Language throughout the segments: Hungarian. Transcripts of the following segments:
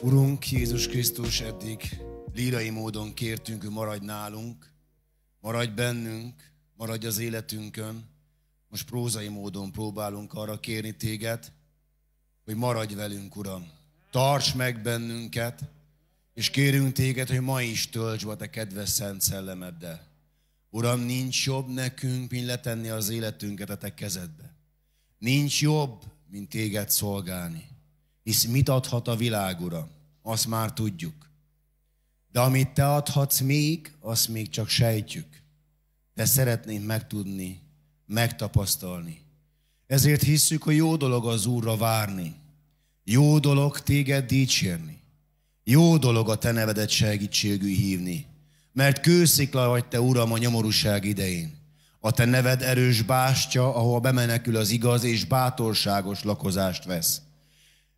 Urunk Jézus Krisztus, eddig lírai módon kértünk, hogy maradj nálunk, maradj bennünk, maradj az életünkön. Most prózai módon próbálunk arra kérni téged, hogy maradj velünk, Uram. Tarts meg bennünket, és kérünk téged, hogy ma is töltsd be te kedves szent szellemeddel. Uram, nincs jobb nekünk, mint letenni az életünket a te kezedbe. Nincs jobb, mint téged szolgálni. Hisz mit adhat a világ, Uram? Azt már tudjuk. De amit te adhatsz még, azt még csak sejtjük. De szeretnénk megtudni, megtapasztalni. Ezért hisszük, hogy jó dolog az Úrra várni. Jó dolog téged dicsérni. Jó dolog a te nevedet segítségű hívni, mert kőszikla vagy te, Uram, a nyomorúság idején. A te neved erős bástya, ahol bemenekül az igaz és bátorságos lakozást vesz.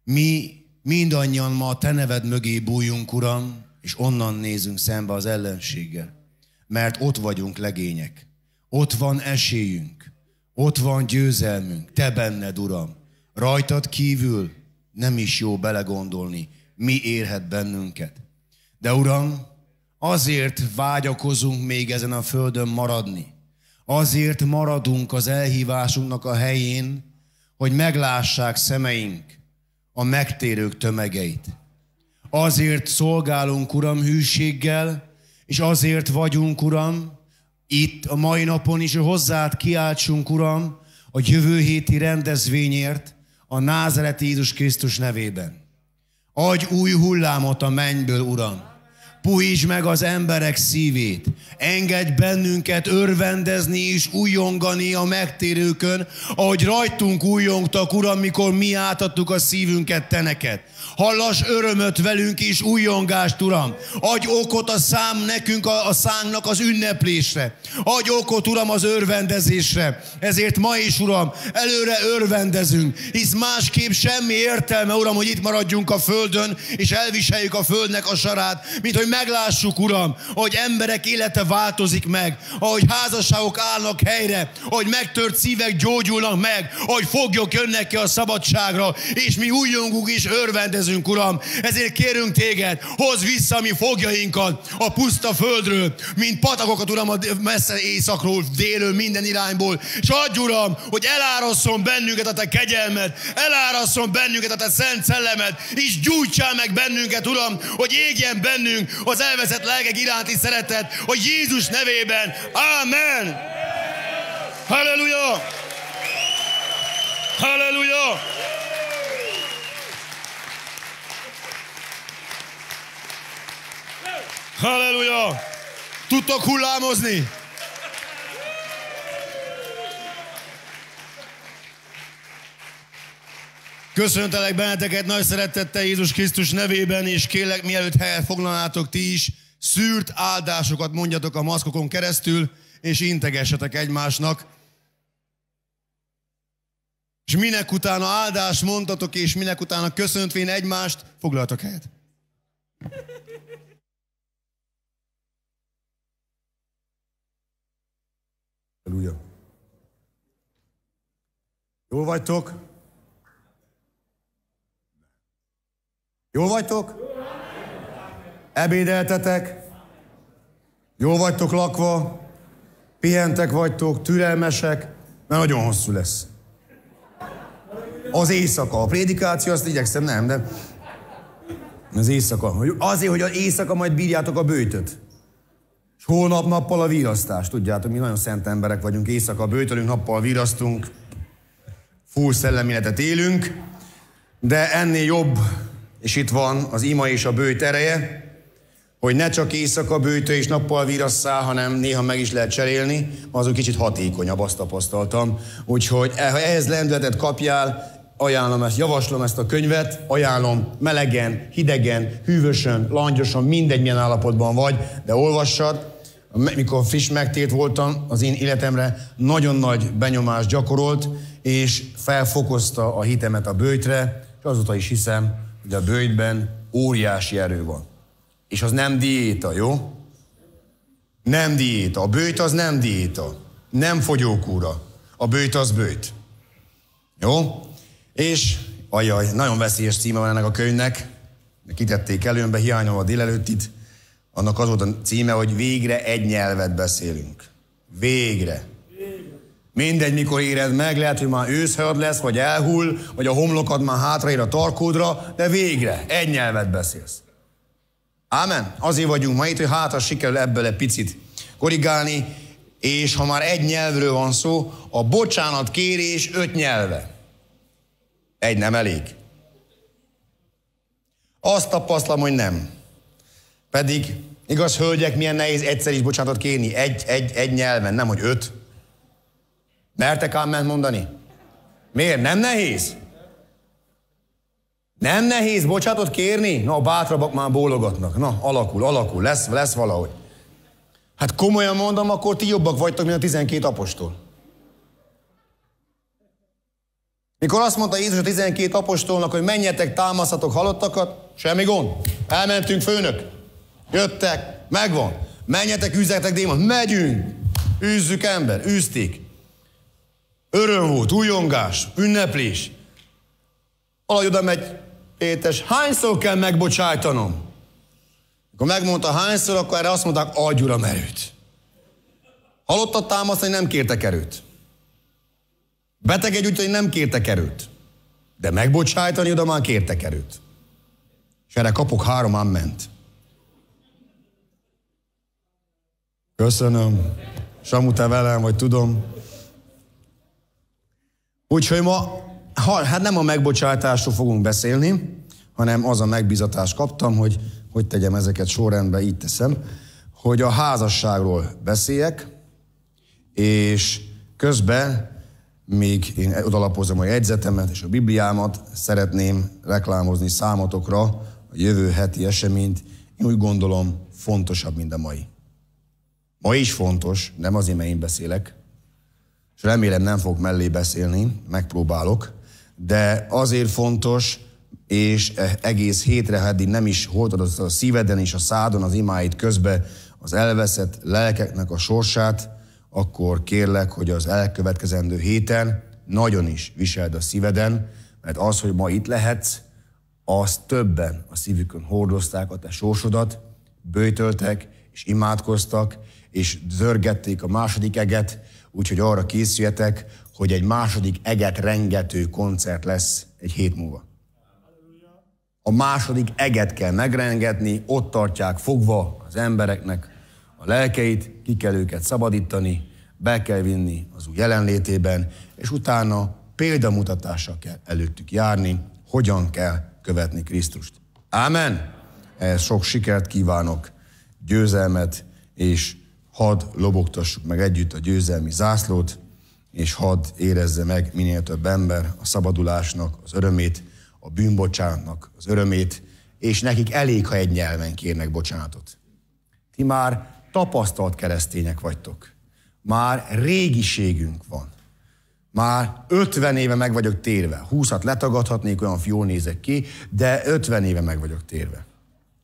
Mi mindannyian ma a te neved mögé bújunk, Uram, és onnan nézünk szembe az ellenséggel. Mert ott vagyunk legények. Ott van esélyünk. Ott van győzelmünk. Te benned, Uram. Rajtad kívül nem is jó belegondolni, mi érhet bennünket. De Uram, azért vágyakozunk még ezen a földön maradni. Azért maradunk az elhívásunknak a helyén, hogy meglássák szemeink a megtérők tömegeit. Azért szolgálunk, Uram, hűséggel, és azért vagyunk, Uram, itt a mai napon is, hogy hozzád kiáltsunk, Uram, a jövő héti rendezvényért, a Názareti Jézus Krisztus nevében. Adj új hullámot a mennyből, Uram. Puhítsd meg az emberek szívét. Engedj bennünket örvendezni és újongani a megtérőkön, ahogy rajtunk újongtak, Uram, mikor mi átadtuk a szívünket te neked. Hallas örömöt velünk is újongást, Uram. Adj okot a szám nekünk, a, a szánknak az ünneplésre. Adj okot, Uram, az örvendezésre. Ezért ma is, Uram, előre örvendezünk, hisz másképp semmi értelme, Uram, hogy itt maradjunk a földön, és elviseljük a földnek a sarát, mint hogy meglássuk, Uram, hogy emberek élete változik meg, ahogy házasságok állnak helyre, hogy megtört szívek gyógyulnak meg, hogy foglyok jönnek ki a szabadságra, és mi újjongunk és örvendezünk, Uram. Ezért kérünk téged, hoz vissza mi fogjainkat a puszta földről, mint patakokat, Uram, a messze északról, délről, minden irányból, és adj, Uram, hogy elárasszon bennünket a te kegyelmet, elárasszon bennünket a te szent szellemet, és gyújtsál meg bennünket, Uram, hogy égjen bennünk az elveszett lelkek iránti szeretet, a Jézus nevében. Amen! Halleluja! Halleluja! Halleluja! Tudtok hullámozni? Köszöntelek benneteket nagy szeretettel Jézus Krisztus nevében, és kérlek, mielőtt helyet foglalnátok ti is, szűrt áldásokat mondjatok a maszkokon keresztül, és integessetek egymásnak. És minek utána áldás mondtatok, és minek utána köszöntvén egymást, foglaltok helyet. Halleluja. Jól vagytok? Jól vagytok? Ebédeltetek? Jól vagytok lakva? Pihentek vagytok? Türelmesek? Mert nagyon hosszú lesz. Az éjszaka. A prédikáció, azt igyekszem, nem, de az éjszaka. Azért, hogy az éjszaka majd bírjátok a bőtöt. És holnap nappal a virasztás. Tudjátok, mi nagyon szent emberek vagyunk. Éjszaka bőtölünk, nappal virasztunk. Full szellemiletet élünk. De ennél jobb és itt van az ima és a bőjt ereje, hogy ne csak éjszaka bőtő és nappal virasszál, hanem néha meg is lehet cserélni, Azok kicsit hatékonyabb, azt tapasztaltam. Úgyhogy e, ha ehhez lendületet kapjál, ajánlom ezt, javaslom ezt a könyvet, ajánlom melegen, hidegen, hűvösen, langyosan, mindegy milyen állapotban vagy, de olvassad. Mikor friss megtét voltam, az én életemre nagyon nagy benyomást gyakorolt, és felfokozta a hitemet a bőjtre, és azóta is hiszem, de a bőjtben óriási erő van. És az nem diéta, jó? Nem diéta. A bőjt az nem diéta. Nem fogyókúra. A bőjt az bőjt. Jó? És, ajaj, nagyon veszélyes címe van ennek a könyvnek. Kitették előnbe, hiányom a délelőttit. Annak az volt a címe, hogy végre egy nyelvet beszélünk. Végre. Mindegy, mikor éred meg, lehet, hogy már őszhajad lesz, vagy elhull, vagy a homlokad már hátraér a tarkódra, de végre egy nyelvet beszélsz. Ámen? Azért vagyunk ma itt, hogy hátra sikerül ebből egy picit korrigálni, és ha már egy nyelvről van szó, a bocsánat kérés öt nyelve. Egy nem elég. Azt tapasztalom, hogy nem. Pedig, igaz, hölgyek, milyen nehéz egyszer is bocsánatot kérni. Egy, egy, egy nyelven, nem, hogy öt. Mertek ámment mondani? Miért? Nem nehéz? Nem nehéz bocsátot kérni? Na, a bátrabbak már bólogatnak. Na, alakul, alakul, lesz, lesz valahogy. Hát komolyan mondom, akkor ti jobbak vagytok, mint a 12 apostol. Mikor azt mondta Jézus a 12 apostolnak, hogy menjetek, támaszatok halottakat, semmi gond. Elmentünk főnök. Jöttek, megvan. Menjetek, üzzetek démon. Megyünk. Üzzük ember, üzték. Öröm volt, újongás, ünneplés. Valahogy oda megy Pétes, hányszor kell megbocsájtanom? Akkor megmondta hányszor, akkor erre azt mondták, adj uram erőt. Halott a támasz, hogy nem kértek erőt. Beteg egy úgy, hogy nem kértek erőt. De megbocsájtani oda már kértek erőt. És erre kapok három amment. Köszönöm. Samu, te velem vagy, tudom. Úgyhogy ma, ha, hát nem a megbocsátásról fogunk beszélni, hanem az a megbizatást kaptam, hogy hogy tegyem ezeket sorrendbe, így teszem, hogy a házasságról beszéljek, és közben még én odalapozom a jegyzetemet és a Bibliámat, szeretném reklámozni számotokra a jövő heti eseményt. Én úgy gondolom, fontosabb, mint a mai. Ma is fontos, nem az én beszélek, remélem nem fog mellé beszélni, megpróbálok, de azért fontos, és e egész hétre, eddig nem is holtad a szíveden és a szádon az imáid közbe az elveszett lelkeknek a sorsát, akkor kérlek, hogy az elkövetkezendő héten nagyon is viseld a szíveden, mert az, hogy ma itt lehetsz, azt többen a szívükön hordozták a te sorsodat, bőtöltek és imádkoztak, és zörgették a második eget, úgyhogy arra készüljetek, hogy egy második eget rengető koncert lesz egy hét múlva. A második eget kell megrengetni, ott tartják fogva az embereknek a lelkeit, ki kell őket szabadítani, be kell vinni az új jelenlétében, és utána példamutatásra kell előttük járni, hogyan kell követni Krisztust. Ámen! Ehhez sok sikert kívánok, győzelmet és hadd lobogtassuk meg együtt a győzelmi zászlót, és hadd érezze meg minél több ember a szabadulásnak az örömét, a bűnbocsánatnak az örömét, és nekik elég, ha egy nyelven kérnek bocsánatot. Ti már tapasztalt keresztények vagytok. Már régiségünk van. Már 50 éve meg vagyok térve. 20-at letagadhatnék, olyan jól nézek ki, de 50 éve meg vagyok térve.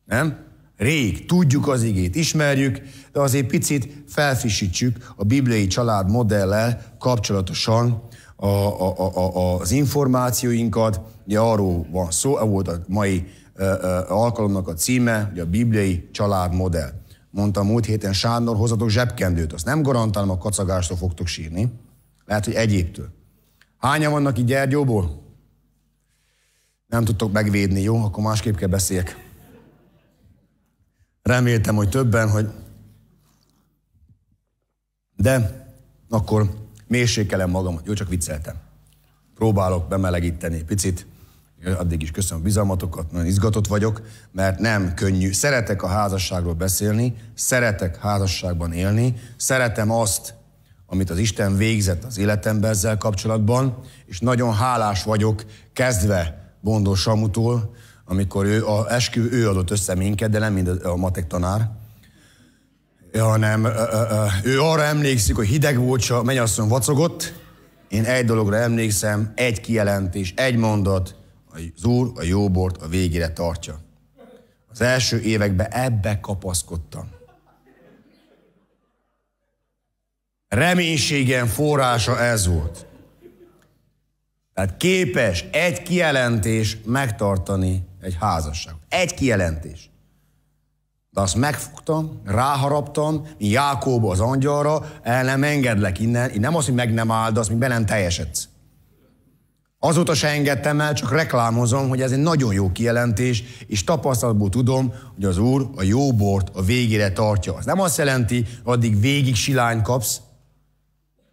Nem? Rég, tudjuk az igét, ismerjük, de azért picit felfrissítsük a bibliai család modellel kapcsolatosan a, a, a, a, az információinkat. Ugye arról van szó, ez volt a mai a, e, a, e, alkalomnak a címe, ugye a bibliai család modell. Mondtam múlt héten Sándor, hozatok zsebkendőt. Azt nem garantálom, a kacagástól fogtok sírni. Lehet, hogy egyébtől. Hányan vannak itt Gyergyóból? Nem tudtok megvédni, jó? Akkor másképp kell beszéljek. Reméltem, hogy többen, hogy de akkor mérsékelem magamat. Jó, csak vicceltem. Próbálok bemelegíteni picit. Addig is köszönöm a bizalmatokat, nagyon izgatott vagyok, mert nem könnyű. Szeretek a házasságról beszélni, szeretek házasságban élni, szeretem azt, amit az Isten végzett az életemben ezzel kapcsolatban, és nagyon hálás vagyok kezdve Bondó Samutól, amikor ő, a eskü, ő adott össze minket, de nem mind a matek tanár, nem. ö, ö, ö, ő arra emlékszik, hogy hideg volt, csak mennyasszony vacogott. Én egy dologra emlékszem, egy kijelentés, egy mondat, az úr a jóbort a végére tartja. Az első években ebbe kapaszkodtam. Reménységem forrása ez volt. Tehát képes egy kijelentés megtartani egy házasságot. Egy kijelentés. De azt megfogtam, ráharaptam, mi Jákóba az angyalra, el nem engedlek innen. Én nem azt, hogy meg nem áldasz, mint be nem teljesedsz. Azóta se engedtem el, csak reklámozom, hogy ez egy nagyon jó kijelentés, és tapasztalatból tudom, hogy az Úr a jó bort a végére tartja. Ez nem azt jelenti, addig végig silány kapsz,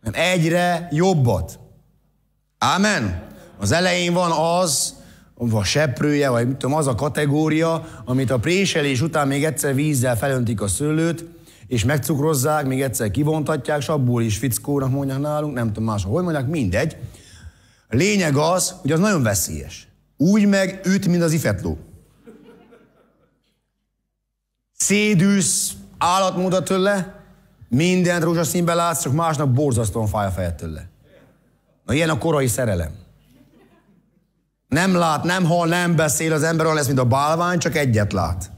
hanem egyre jobbat. Ámen? Az elején van az, a seprője, vagy mit tudom, az a kategória, amit a préselés után még egyszer vízzel felöntik a szőlőt, és megcukrozzák, még egyszer kivontatják, és abból is fickónak mondják nálunk, nem tudom máshol, hogy mondják, mindegy. A lényeg az, hogy az nagyon veszélyes. Úgy meg üt, mint az ifetló. Szédűsz, állatmóda tőle, mindent rózsaszínben látsz, csak másnap borzasztóan fáj a fejed tőle. Na ilyen a korai szerelem. Nem lát, nem hall, nem beszél, az ember lesz, mint a bálvány, csak egyet lát.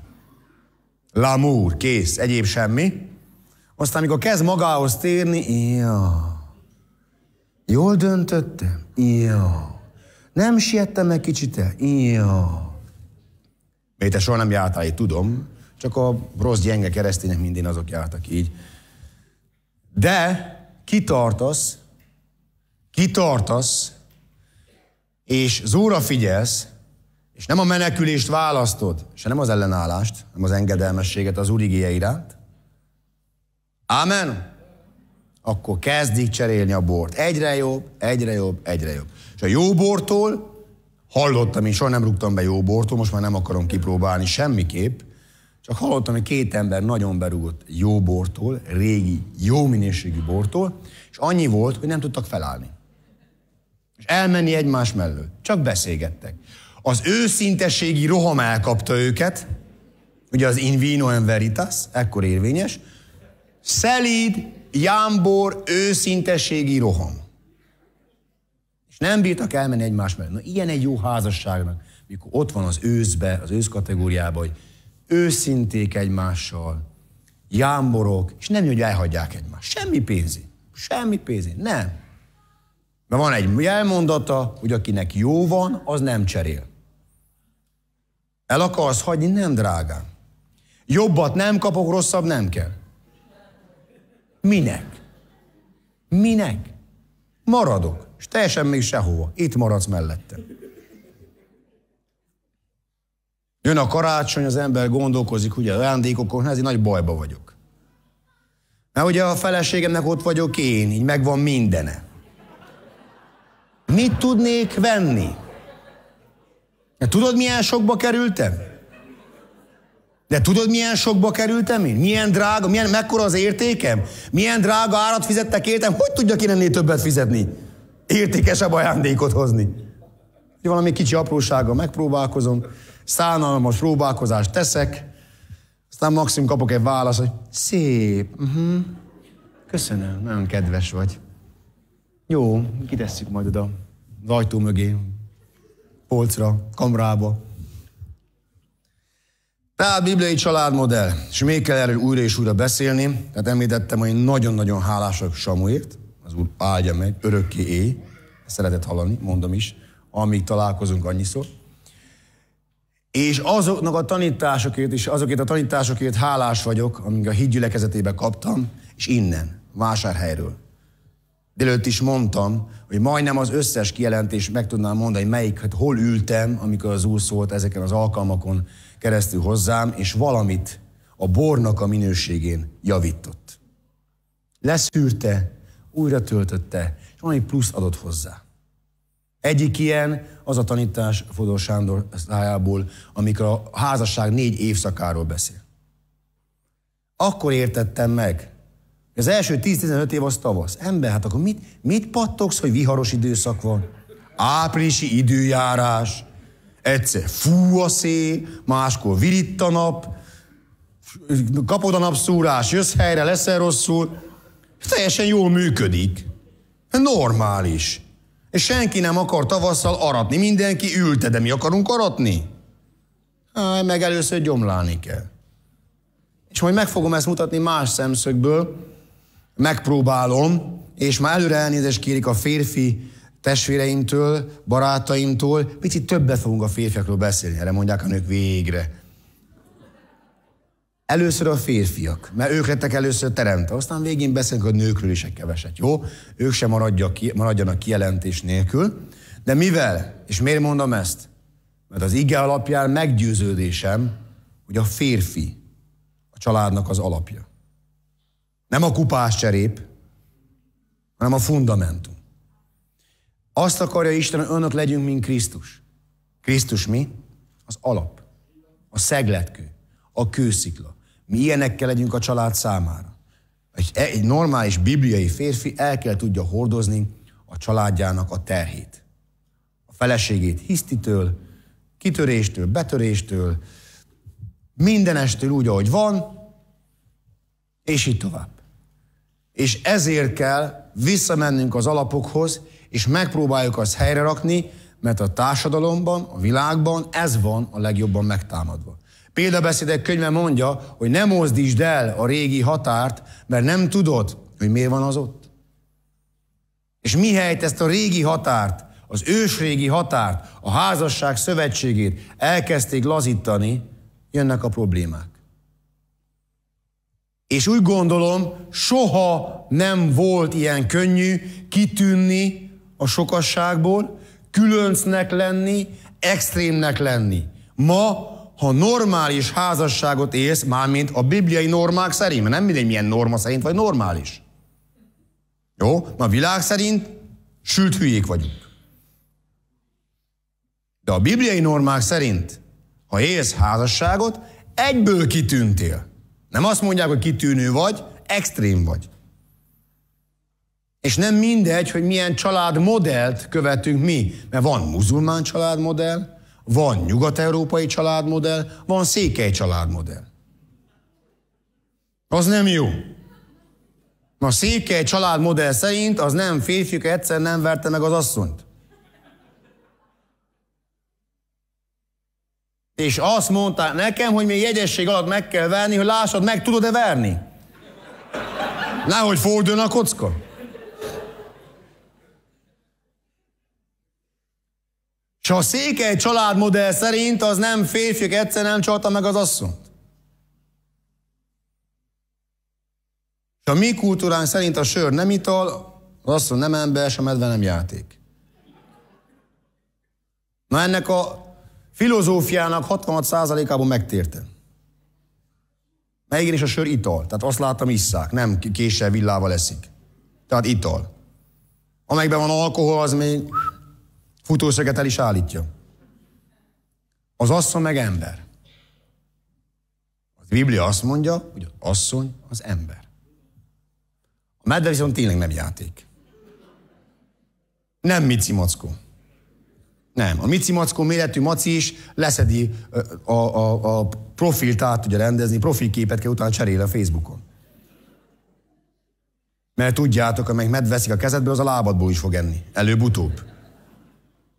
Lamúr, kész, egyéb semmi. Aztán, amikor kezd magához térni, ja, jól döntöttem, ja, nem siettem egy kicsit el, ja. Mert te soha nem jártál így, tudom, csak a rossz gyenge keresztények mindig azok jártak így. De kitartasz, kitartasz, és zúra figyelsz, és nem a menekülést választod, se nem az ellenállást, nem az engedelmességet az Úr igéje iránt. Ámen? Akkor kezdik cserélni a bort. Egyre jobb, egyre jobb, egyre jobb. És a jó bortól, hallottam, én soha nem rúgtam be jó bortól, most már nem akarom kipróbálni semmiképp, csak hallottam, hogy két ember nagyon berúgott jó bortól, régi, jó minőségű bortól, és annyi volt, hogy nem tudtak felállni és elmenni egymás mellől. Csak beszélgettek. Az őszinteségi roham elkapta őket, ugye az in vino en veritas, ekkor érvényes, szelíd, jámbor, őszinteségi roham. És nem bírtak elmenni egymás mellett. Na, ilyen egy jó házasságnak, mikor ott van az őszbe, az ősz kategóriába, hogy őszinték egymással, jámborok, és nem, hogy elhagyják egymást. Semmi pénzi. Semmi pénzi. Nem. Mert van egy jelmondata, hogy akinek jó van, az nem cserél. El akarsz hagyni? Nem, drágám. Jobbat nem kapok, rosszabb nem kell. Minek? Minek? Maradok, és teljesen még sehova. Itt maradsz mellettem. Jön a karácsony, az ember gondolkozik, ugye ajándékokon, ezért hát nagy bajba vagyok. Mert ugye a feleségemnek ott vagyok én, így megvan mindene. Mit tudnék venni? De Tudod, milyen sokba kerültem? De tudod, milyen sokba kerültem én? Milyen drága, milyen, mekkora az értékem? Milyen drága árat fizettek értem? Hogy tudjak én ennél többet fizetni? Értékesebb ajándékot hozni. Valami kicsi aprósággal megpróbálkozom, szánalmas próbálkozást teszek, aztán maximum kapok egy választ, hogy szép, uh-huh. köszönöm, nagyon kedves vagy. Jó, kitesszük majd oda. Az ajtó mögé, polcra, kamrába. Tehát bibliai családmodell, és még kell erről újra és újra beszélni. Tehát említettem, hogy nagyon-nagyon hálásak Samuért, az úr áldja meg, örökké éj. szeretett hallani, mondom is, amíg találkozunk annyiszor. És azoknak a tanításokért, és azokért a tanításokért hálás vagyok, amíg a hídgyülekezetébe kaptam, és innen, vásárhelyről. Délőtt is mondtam, hogy majdnem az összes kijelentés meg tudnám mondani, melyik, hát hol ültem, amikor az úr szólt ezeken az alkalmakon keresztül hozzám, és valamit a bornak a minőségén javított. Leszűrte, újra töltötte, és valami plusz adott hozzá. Egyik ilyen az a tanítás Fodor Sándor szájából, amikor a házasság négy évszakáról beszél. Akkor értettem meg, az első 10-15 év az tavasz. Ember, hát akkor mit, mit pattogsz, hogy viharos időszak van? Áprilisi időjárás, egyszer fú a szél, máskor virít a nap, kapod a napszúrás, jössz helyre, leszel rosszul. Teljesen jól működik. Normális. És senki nem akar tavasszal aratni. Mindenki ülte, de mi akarunk aratni? Há, meg először gyomlálni kell. És majd meg fogom ezt mutatni más szemszögből, megpróbálom, és már előre elnézést kérik a férfi testvéreimtől, barátaimtól, picit többet fogunk a férfiakról beszélni, erre mondják a nők végre. Először a férfiak, mert ők lettek először teremtve, aztán végén beszélünk a nőkről is egy keveset, jó? Ők sem maradja ki, maradjanak kijelentés nélkül. De mivel, és miért mondom ezt? Mert az ige alapján meggyőződésem, hogy a férfi a családnak az alapja. Nem a kupás cserép, hanem a fundamentum. Azt akarja Isten, hogy önök legyünk, mint Krisztus. Krisztus mi? Az alap, a szegletkő, a kőszikla. Mi ilyenekkel legyünk a család számára. Egy, e, egy normális bibliai férfi el kell tudja hordozni a családjának a terhét. A feleségét hisztitől, kitöréstől, betöréstől, mindenestől úgy, ahogy van, és így tovább. És ezért kell visszamennünk az alapokhoz, és megpróbáljuk azt helyre rakni, mert a társadalomban, a világban ez van a legjobban megtámadva. Példabeszédek könyve mondja, hogy nem mozdítsd el a régi határt, mert nem tudod, hogy miért van az ott. És mihelyt ezt a régi határt, az ősrégi határt, a házasság szövetségét elkezdték lazítani, jönnek a problémák. És úgy gondolom, soha nem volt ilyen könnyű kitűnni a sokasságból, különcnek lenni, extrémnek lenni. Ma, ha normális házasságot élsz, mármint a bibliai normák szerint, mert nem mindegy milyen norma szerint vagy normális. Jó? Ma világ szerint sült hülyék vagyunk. De a bibliai normák szerint, ha élsz házasságot, egyből kitűntél. Nem azt mondják, hogy kitűnő vagy, extrém vagy. És nem mindegy, hogy milyen családmodellt követünk mi, mert van muzulmán családmodell, van nyugat-európai családmodell, van székely családmodell. Az nem jó. A székely családmodell szerint az nem férfi, egyszer nem verte meg az asszonyt. És azt mondta nekem, hogy még jegyesség alatt meg kell verni, hogy lássad, meg tudod-e verni. Nehogy forduljon a kocka. És a székely családmodell szerint az nem férfiak egyszer nem csalta meg az asszonyt. És a mi kultúránk szerint a sör nem ital, az asszony nem ember, és a medve nem játék. Na ennek a filozófiának 66%-ában megtérte. Mert igenis a sör ital. Tehát azt láttam, isszák. Nem késsel villával eszik. Tehát ital. Amelyikben van alkohol, az még futószöget el is állítja. Az asszony meg ember. A Biblia azt mondja, hogy az asszony az ember. A medve viszont tényleg nem játék. Nem mici mackó. Nem. A Mici Mackó méretű Maci is leszedi a, a, a profilt át tudja rendezni, profilképet kell utána cserél a Facebookon. Mert tudjátok, amelyik medveszik a kezedből, az a lábadból is fog enni. Előbb-utóbb.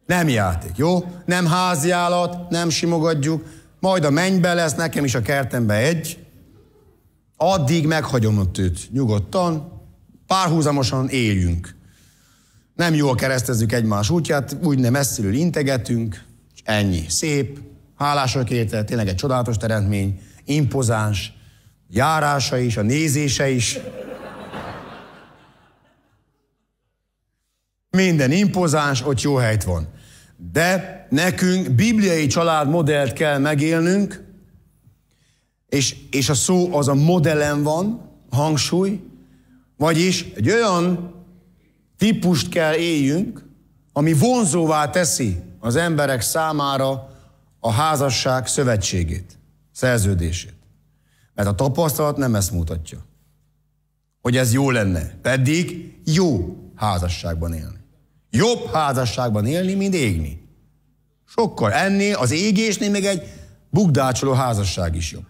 Nem játék, jó? Nem háziállat, nem simogatjuk. Majd a mennybe lesz, nekem is a kertembe egy. Addig meghagyom ott őt nyugodtan. Párhuzamosan éljünk nem jól keresztezzük egymás útját, úgy nem messziről integetünk, és ennyi. Szép, hálások érte, tényleg egy csodálatos teremtmény, impozáns, járása is, a nézése is. Minden impozáns, ott jó helyt van. De nekünk bibliai családmodellt kell megélnünk, és, és a szó az a modellen van, hangsúly, vagyis egy olyan típust kell éljünk, ami vonzóvá teszi az emberek számára a házasság szövetségét, szerződését. Mert a tapasztalat nem ezt mutatja, hogy ez jó lenne. Pedig jó házasságban élni. Jobb házasságban élni, mint égni. Sokkal ennél az égésnél még egy bukdácsoló házasság is jobb.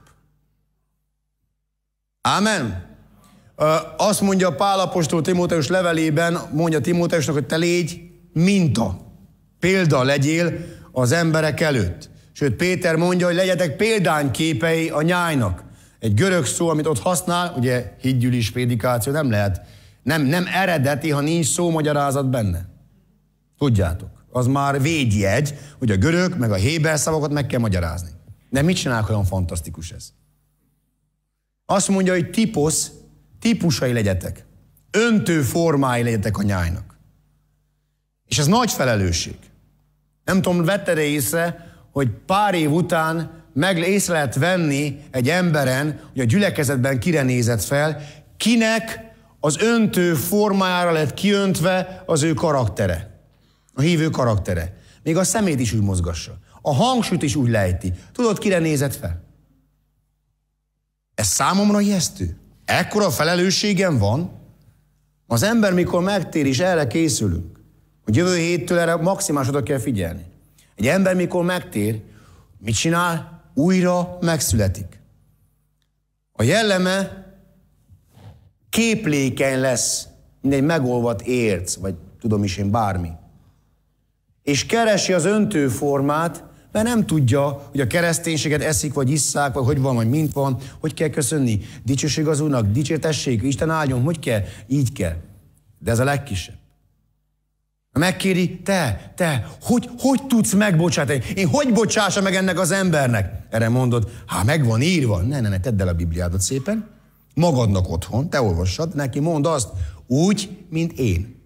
Ámen? Azt mondja Apostol Timóteus levelében, mondja Timóteusnak, hogy te légy minta, példa legyél az emberek előtt. Sőt, Péter mondja, hogy legyetek példányképei a nyájnak. Egy görög szó, amit ott használ, ugye hídgyűlis prédikáció nem lehet, nem, nem eredeti, ha nincs magyarázat benne. Tudjátok, az már védjegy, hogy a görög meg a héber szavakat meg kell magyarázni. De mit csinál olyan fantasztikus ez? Azt mondja, hogy tiposz típusai legyetek, öntő formái legyetek a nyájnak. És ez nagy felelősség. Nem tudom, vette -e észre, hogy pár év után meg észre lehet venni egy emberen, hogy a gyülekezetben kire nézett fel, kinek az öntő formájára lett kiöntve az ő karaktere. A hívő karaktere. Még a szemét is úgy mozgassa. A hangsúlyt is úgy lejti. Tudod, kire nézett fel? Ez számomra ijesztő. Ekkora felelősségem van, az ember, mikor megtér, és erre készülünk, hogy jövő héttől erre maximális oda kell figyelni. Egy ember, mikor megtér, mit csinál? Újra megszületik. A jelleme képlékeny lesz, mint egy megolvat érc, vagy tudom is én bármi. És keresi az öntőformát, mert nem tudja, hogy a kereszténységet eszik, vagy isszák, vagy hogy van, vagy mint van, hogy kell köszönni. Dicsőség az Úrnak, dicsértessék, Isten áldjon, hogy kell? Így kell. De ez a legkisebb. Megkéri, te, te, hogy, hogy tudsz megbocsátani? Én hogy bocsássa meg ennek az embernek? Erre mondod, hát megvan írva. Ne, ne, ne, tedd el a Bibliádat szépen. Magadnak otthon, te olvassad, neki mondd azt, úgy, mint én.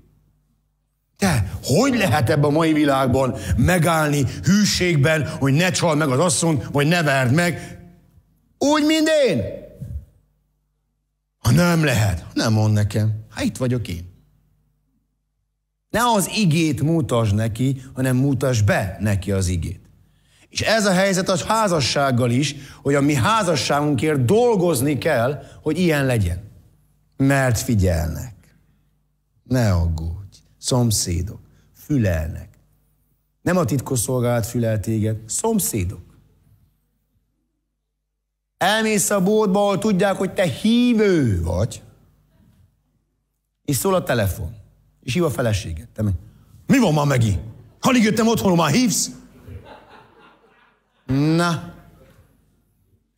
Te, hogy lehet ebben a mai világban megállni hűségben, hogy ne csal meg az asszony, vagy ne verd meg? Úgy, mint én. Ha nem lehet, nem mond nekem. Hát itt vagyok én. Ne az igét mutasd neki, hanem mutasd be neki az igét. És ez a helyzet az házassággal is, hogy a mi házasságunkért dolgozni kell, hogy ilyen legyen. Mert figyelnek. Ne aggódj szomszédok fülelnek. Nem a titkosszolgálat fülel téged, szomszédok. Elmész a boltba, ahol tudják, hogy te hívő vagy, és szól a telefon, és hív a feleséged. Te mi van már megi? Alig jöttem otthon, már hívsz? Na,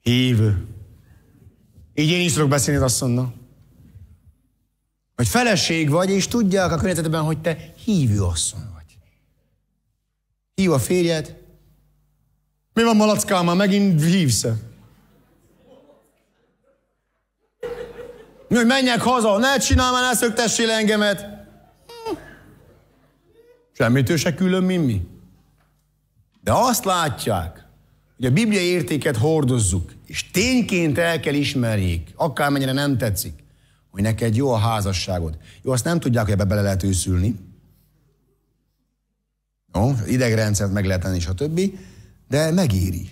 hívő. Így én is tudok beszélni az asszonynal. Hogy feleség vagy, és tudják a környezetben, hogy te hívő asszony vagy. Hív a férjed. Mi van malackám, már megint hívsz -e? hogy menjek haza, ne csinálj már, ne szöktessél engemet. Semmitől se külön, mint mi. De azt látják, hogy a bibliai értéket hordozzuk, és tényként el kell ismerjék, akármennyire nem tetszik hogy neked jó a házasságod. Jó, azt nem tudják, hogy ebbe bele lehet őszülni. Jó, idegrendszert meg lehet tenni, stb. De megéri.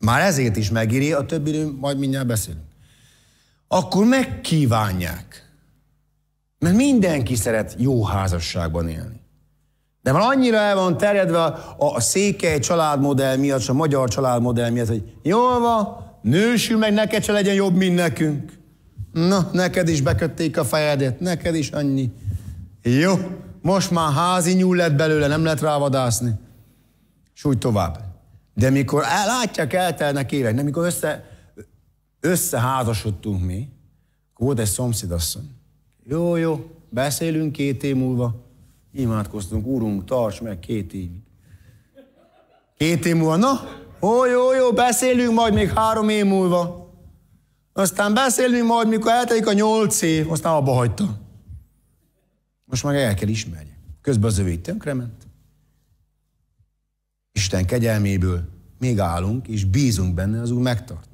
Már ezért is megéri, a többi majd mindjárt beszélünk. Akkor megkívánják. Mert mindenki szeret jó házasságban élni. De már annyira el van terjedve a, a székely családmodell miatt, a magyar családmodell miatt, hogy jól van, nősül meg, neked se legyen jobb, mint nekünk. Na, neked is bekötték a fejedet, neked is annyi. Jó, most már házi nyúl lett belőle, nem lehet rávadászni. És úgy tovább. De mikor el, látják, eltelnek évek, nem mikor össze, összeházasodtunk mi, akkor volt egy szomszédasszony. Jó, jó, beszélünk két év múlva, imádkoztunk, úrunk, tarts meg két év Két év múlva, na, jó, jó, jó, beszélünk majd még három év múlva. Aztán beszélünk majd, mikor eltelik a nyolc év, aztán abba hagyta. Most meg el kell ismerni. Közben az övé tönkrement. Isten kegyelméből még állunk, és bízunk benne, az Úr megtart.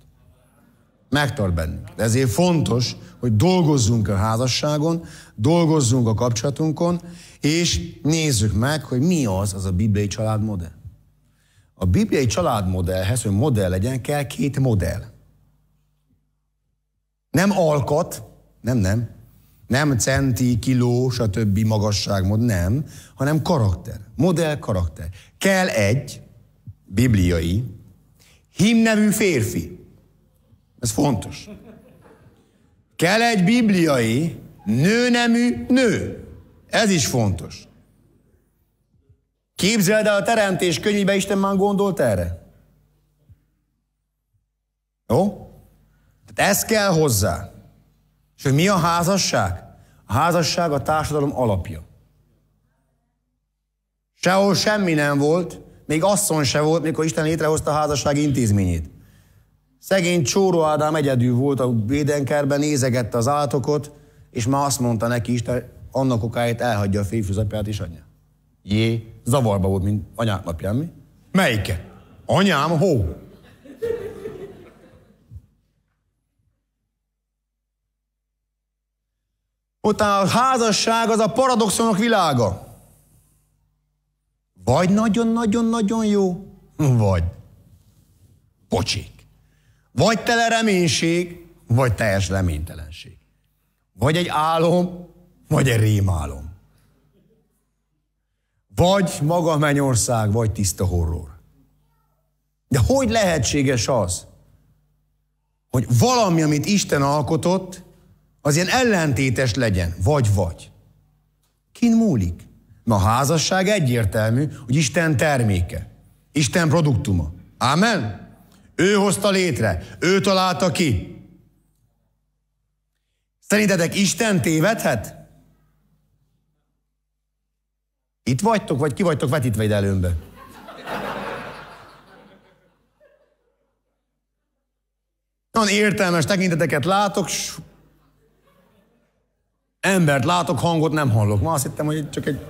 Megtart bennünk. De ezért fontos, hogy dolgozzunk a házasságon, dolgozzunk a kapcsolatunkon, és nézzük meg, hogy mi az az a bibliai családmodell. A bibliai családmodellhez, hogy modell legyen, kell két modell. Nem alkat, nem, nem, nem centi, kiló, stb. magasságmód, nem, hanem karakter, modell karakter. Kell egy bibliai, himnevű férfi. Ez fontos. Kell egy bibliai, nőnemű nő. Ez is fontos. Képzeld el a teremtés könyvébe, Isten már gondolt erre. Jó? Hát ez kell hozzá. És hogy mi a házasság? A házasság a társadalom alapja. Sehol semmi nem volt, még asszony se volt, mikor Isten létrehozta a házasság intézményét. Szegény Csóró Ádám egyedül volt a Bédenkerben, nézegette az állatokat, és már azt mondta neki Isten, annak okáért elhagyja a férfi apját és anyja. Jé, zavarba volt, mint anyák napján, mi? Melyike? Anyám, hó. Utána a házasság az a paradoxonok világa. Vagy nagyon-nagyon-nagyon jó, vagy pocsék. Vagy tele reménység, vagy teljes reménytelenség. Vagy egy álom, vagy egy rémálom. Vagy maga a mennyország, vagy tiszta horror. De hogy lehetséges az, hogy valami, amit Isten alkotott, az ilyen ellentétes legyen, vagy-vagy. Kin múlik? Na a házasság egyértelmű, hogy Isten terméke, Isten produktuma. Amen? Ő hozta létre, ő találta ki. Szerintetek Isten tévedhet? Itt vagytok, vagy ki vagytok vetítve ide előmbe? Nagyon értelmes tekinteteket látok, Embert látok, hangot nem hallok. Ma azt hittem, hogy csak egy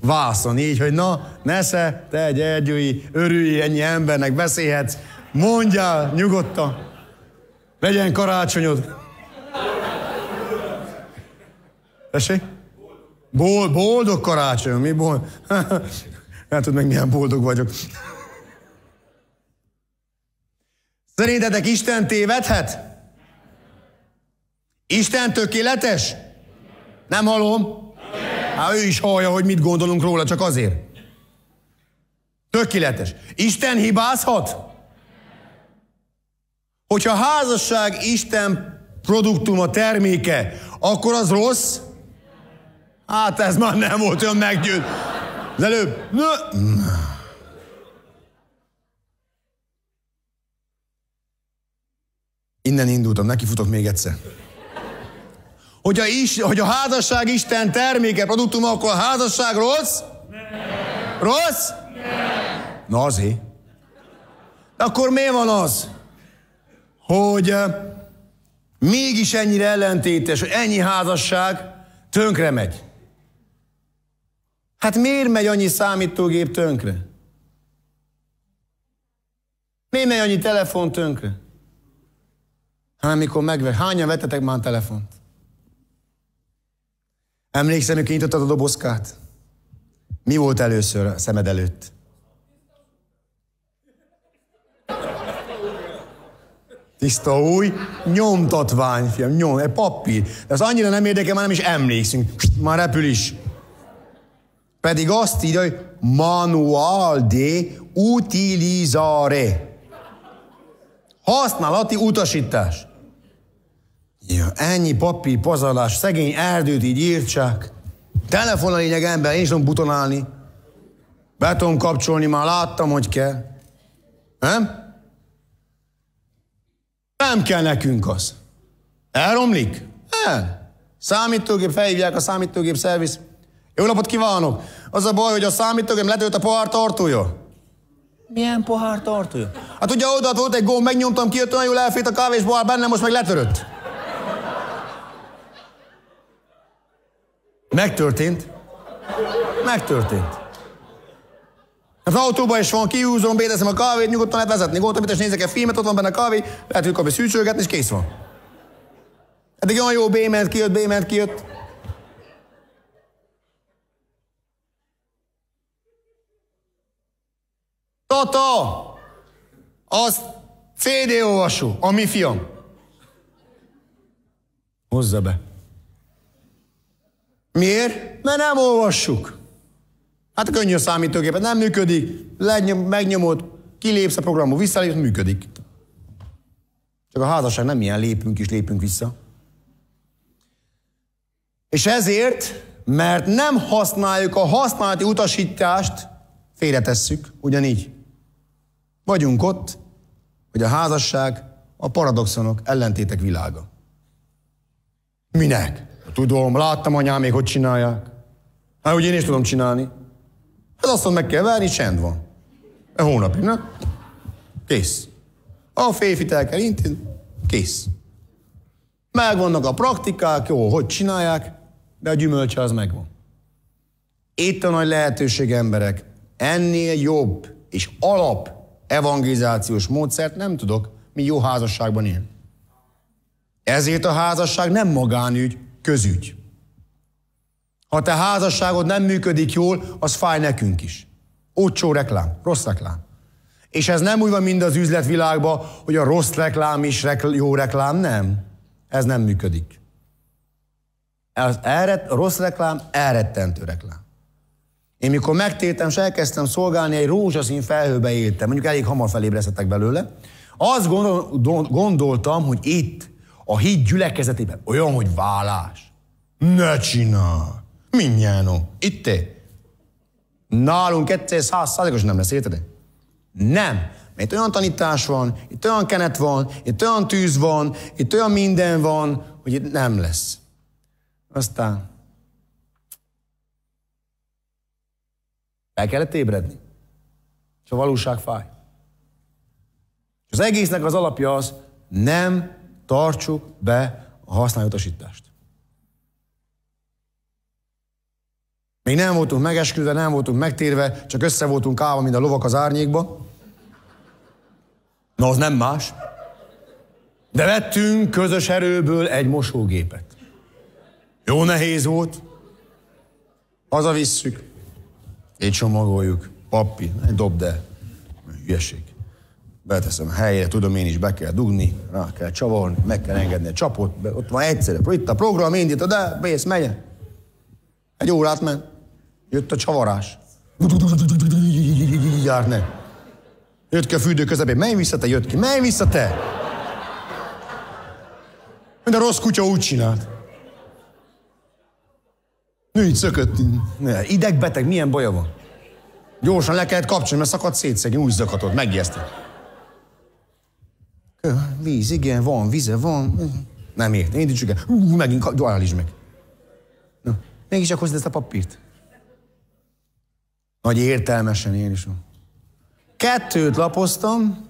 vászon, így, hogy na, nesze, te egy egyői, örülj, ennyi embernek beszélhetsz, mondjál nyugodtan, legyen karácsonyod. Tessék? Boldog. boldog karácsony, mi boldog? Nem tudod meg, milyen boldog vagyok. Szerintetek Isten tévedhet? Isten tökéletes? Nem hallom? Hát ő is hallja, hogy mit gondolunk róla, csak azért. Tökéletes. Isten hibázhat? Hogyha a házasság Isten produktuma, terméke, akkor az rossz? Hát ez már nem volt olyan meggyőd. Az előbb. Innen indultam, neki futok még egyszer. Hogy a, is, hogy a házasság Isten terméke, produktum, akkor a házasság rossz? Nem. Rossz? Nem. Na azért. Akkor miért van az, hogy mégis ennyire ellentétes, hogy ennyi házasság tönkre megy? Hát miért megy annyi számítógép tönkre? Miért megy annyi telefon tönkre? Hát amikor megve... Hányan vetetek már telefont? Emlékszem, hogy kinyitottad a dobozkát? Mi volt először a szemed előtt? Tiszta új, nyomtatvány, fiam, nyom, egy papír. De az annyira nem érdekel, már nem is emlékszünk. Pst, már repül is. Pedig azt írja, hogy manual de utilizare. Használati utasítás. Ja, ennyi papi pazarlás, szegény erdőt így írtsák. Telefon a lényeg ember, én is tudom butonálni. Be tudom kapcsolni, már láttam, hogy kell. Nem? Nem kell nekünk az. Elromlik? El. Számítógép, felhívják a számítógép szerviz. Jó napot kívánok! Az a baj, hogy a számítógép letölt a pohár tartója. Milyen pohár tartója? Hát ugye oda volt egy gomb, megnyomtam, kijött, nagyon jól elfért a kávésbohár benne, most meg letörött. Megtörtént. Megtörtént. Hát az autóban is van, kiúzom, bédezem a kávét, nyugodtan lehet vezetni. Gondoltam, és nézek egy filmet, ott van benne a kávé, lehet, hogy kap egy és kész van. Eddig olyan jó, B ment, kijött, B ment, kijött. Tata! Az CD olvasó, a mi fiam. Hozza be. Miért? Mert nem olvassuk. Hát a könnyű a számítógépet, nem működik, legnyom, megnyomod, kilépsz a programból, visszalépsz, működik. Csak a házasság nem ilyen, lépünk is, lépünk vissza. És ezért, mert nem használjuk a használati utasítást, félretesszük, ugyanígy. Vagyunk ott, hogy a házasság a paradoxonok ellentétek világa. Minek? Tudom, láttam anyám még, hogy csinálják. Hát, hogy én is tudom csinálni. Hát azt mondom, meg kell várni, csend van. E hónapig, ne? Kész. A férfit el kell intézni, kész. Megvannak a praktikák, jó, hogy csinálják, de a gyümölcse az megvan. Itt a nagy lehetőség, emberek. Ennél jobb és alap evangelizációs módszert nem tudok, mi jó házasságban él. Ezért a házasság nem magánügy, közügy. Ha te házasságod nem működik jól, az fáj nekünk is. Ócsó reklám, rossz reklám. És ez nem úgy van mind az üzletvilágban, hogy a rossz reklám is rekl- jó reklám, nem. Ez nem működik. Ez elret- a rossz reklám elrettentő reklám. Én mikor megtértem, és elkezdtem szolgálni, egy rózsaszín felhőbe éltem, mondjuk elég hamar felébresztettek belőle, azt gondol- gondoltam, hogy itt a híd gyülekezetében olyan, hogy vállás. Ne csinál! Minnyánó! Itté! Nálunk egyszer száz százalékos nem lesz, érted? Nem. Mert itt olyan tanítás van, itt olyan kenet van, itt olyan tűz van, itt olyan minden van, hogy itt nem lesz. Aztán el kellett ébredni. És a valóság fáj. És az egésznek az alapja az, nem tartsuk be a használatosítást. Még nem voltunk megesküdve, nem voltunk megtérve, csak össze voltunk állva, mint a lovak az árnyékba. Na, az nem más. De vettünk közös erőből egy mosógépet. Jó nehéz volt. Hazavisszük. Én csomagoljuk. papi, ne dobd el. Hülyeség beteszem a helyére, tudom én is be kell dugni, rá kell csavarni, meg kell engedni a csapot, be, ott van egyszerre, itt a program, indít, de mész, megy. Egy órát ment, jött a csavarás. Járt ne. Jött ki a fürdő közepén, menj vissza te, jött ki, menj vissza te! Mint a rossz kutya úgy csinált. Női szökött. idegbeteg, milyen baja van? Gyorsan le kellett kapcsolni, mert szakadt szétszegni, úgy zakatod, megijesztett. Víz, igen, van vize, van. Nem ért, indítsuk el. Hú, megint gyalálisd meg. Na, mégis csak hozd ezt a papírt. Nagy értelmesen én is. Kettőt lapoztam.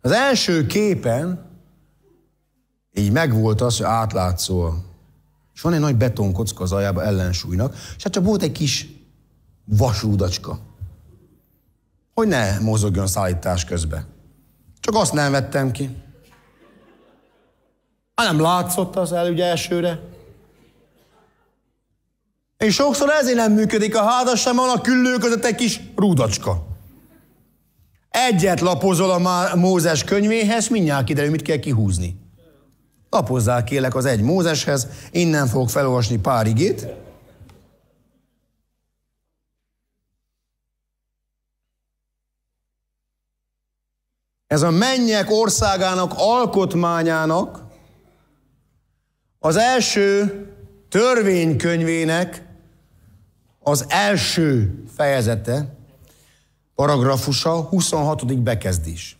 Az első képen így megvolt az, hogy átlátszó. És van egy nagy betonkocka az aljába ellensúlynak, és hát csak volt egy kis vasúdacska. Hogy ne mozogjon szállítás közben. Csak azt nem vettem ki. Hát nem látszott az el ugye elsőre. És sokszor ezért nem működik a házas, sem van a küllő között egy kis rúdacska. Egyet lapozol a Mózes könyvéhez, mindjárt kiderül, mit kell kihúzni. Lapozzál kélek az egy Mózeshez, innen fogok felolvasni pár igét. ez a mennyek országának alkotmányának, az első törvénykönyvének az első fejezete, paragrafusa, 26. bekezdés.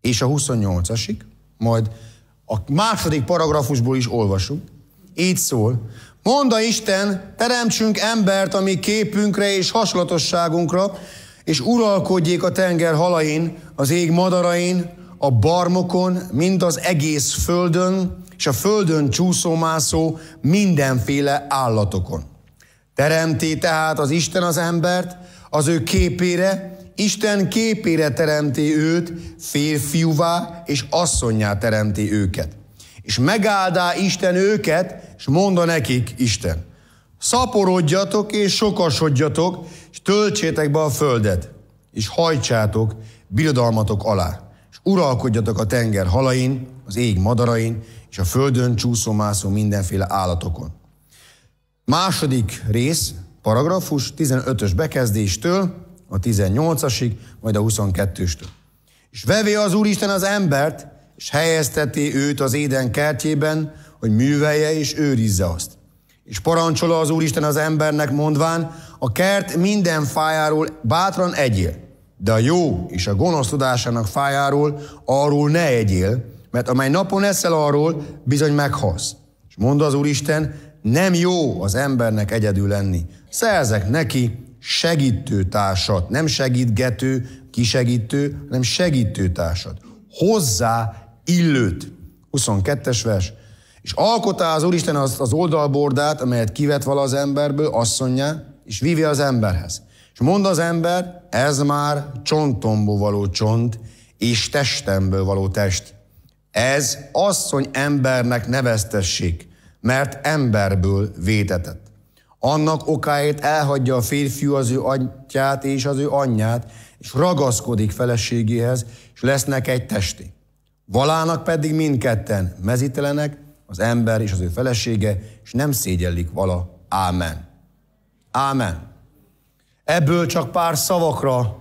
És a 28-asig, majd a második paragrafusból is olvasunk. Így szól. "Mondja Isten, teremtsünk embert, ami képünkre és hasonlatosságunkra, és uralkodjék a tenger halain, az ég madarain, a barmokon, mind az egész földön, és a földön csúszómászó mindenféle állatokon. Teremti tehát az Isten az embert, az ő képére, Isten képére teremti őt, férfiúvá és asszonyá teremti őket. És megáldá Isten őket, és mondja nekik Isten szaporodjatok és sokasodjatok, és töltsétek be a földet, és hajtsátok birodalmatok alá, és uralkodjatok a tenger halain, az ég madarain, és a földön csúszómászó mindenféle állatokon. Második rész, paragrafus 15-ös bekezdéstől a 18-asig, majd a 22-től. És vevé az Úristen az embert, és helyezteti őt az éden kertjében, hogy művelje és őrizze azt. És parancsola az Úristen az embernek mondván, a kert minden fájáról bátran egyél, de a jó és a gonosz tudásának fájáról arról ne egyél, mert amely napon eszel arról, bizony meghalsz. És mond az Úristen, nem jó az embernek egyedül lenni. Szerzek neki segítő társat, nem segítgető, kisegítő, hanem segítő társat. Hozzá illőt. 22-es vers. És alkotá az Úristen az, az oldalbordát, amelyet kivet vala az emberből, asszonyja, és vívja az emberhez. És mond az ember, ez már csontomból való csont, és testemből való test. Ez asszony embernek neveztessék, mert emberből vétetett. Annak okáért elhagyja a férfiú az ő atyát és az ő anyját, és ragaszkodik feleségéhez, és lesznek egy testi. Valának pedig mindketten mezítelenek az ember és az ő felesége, és nem szégyellik vala. Ámen. Ámen. Ebből csak pár szavakra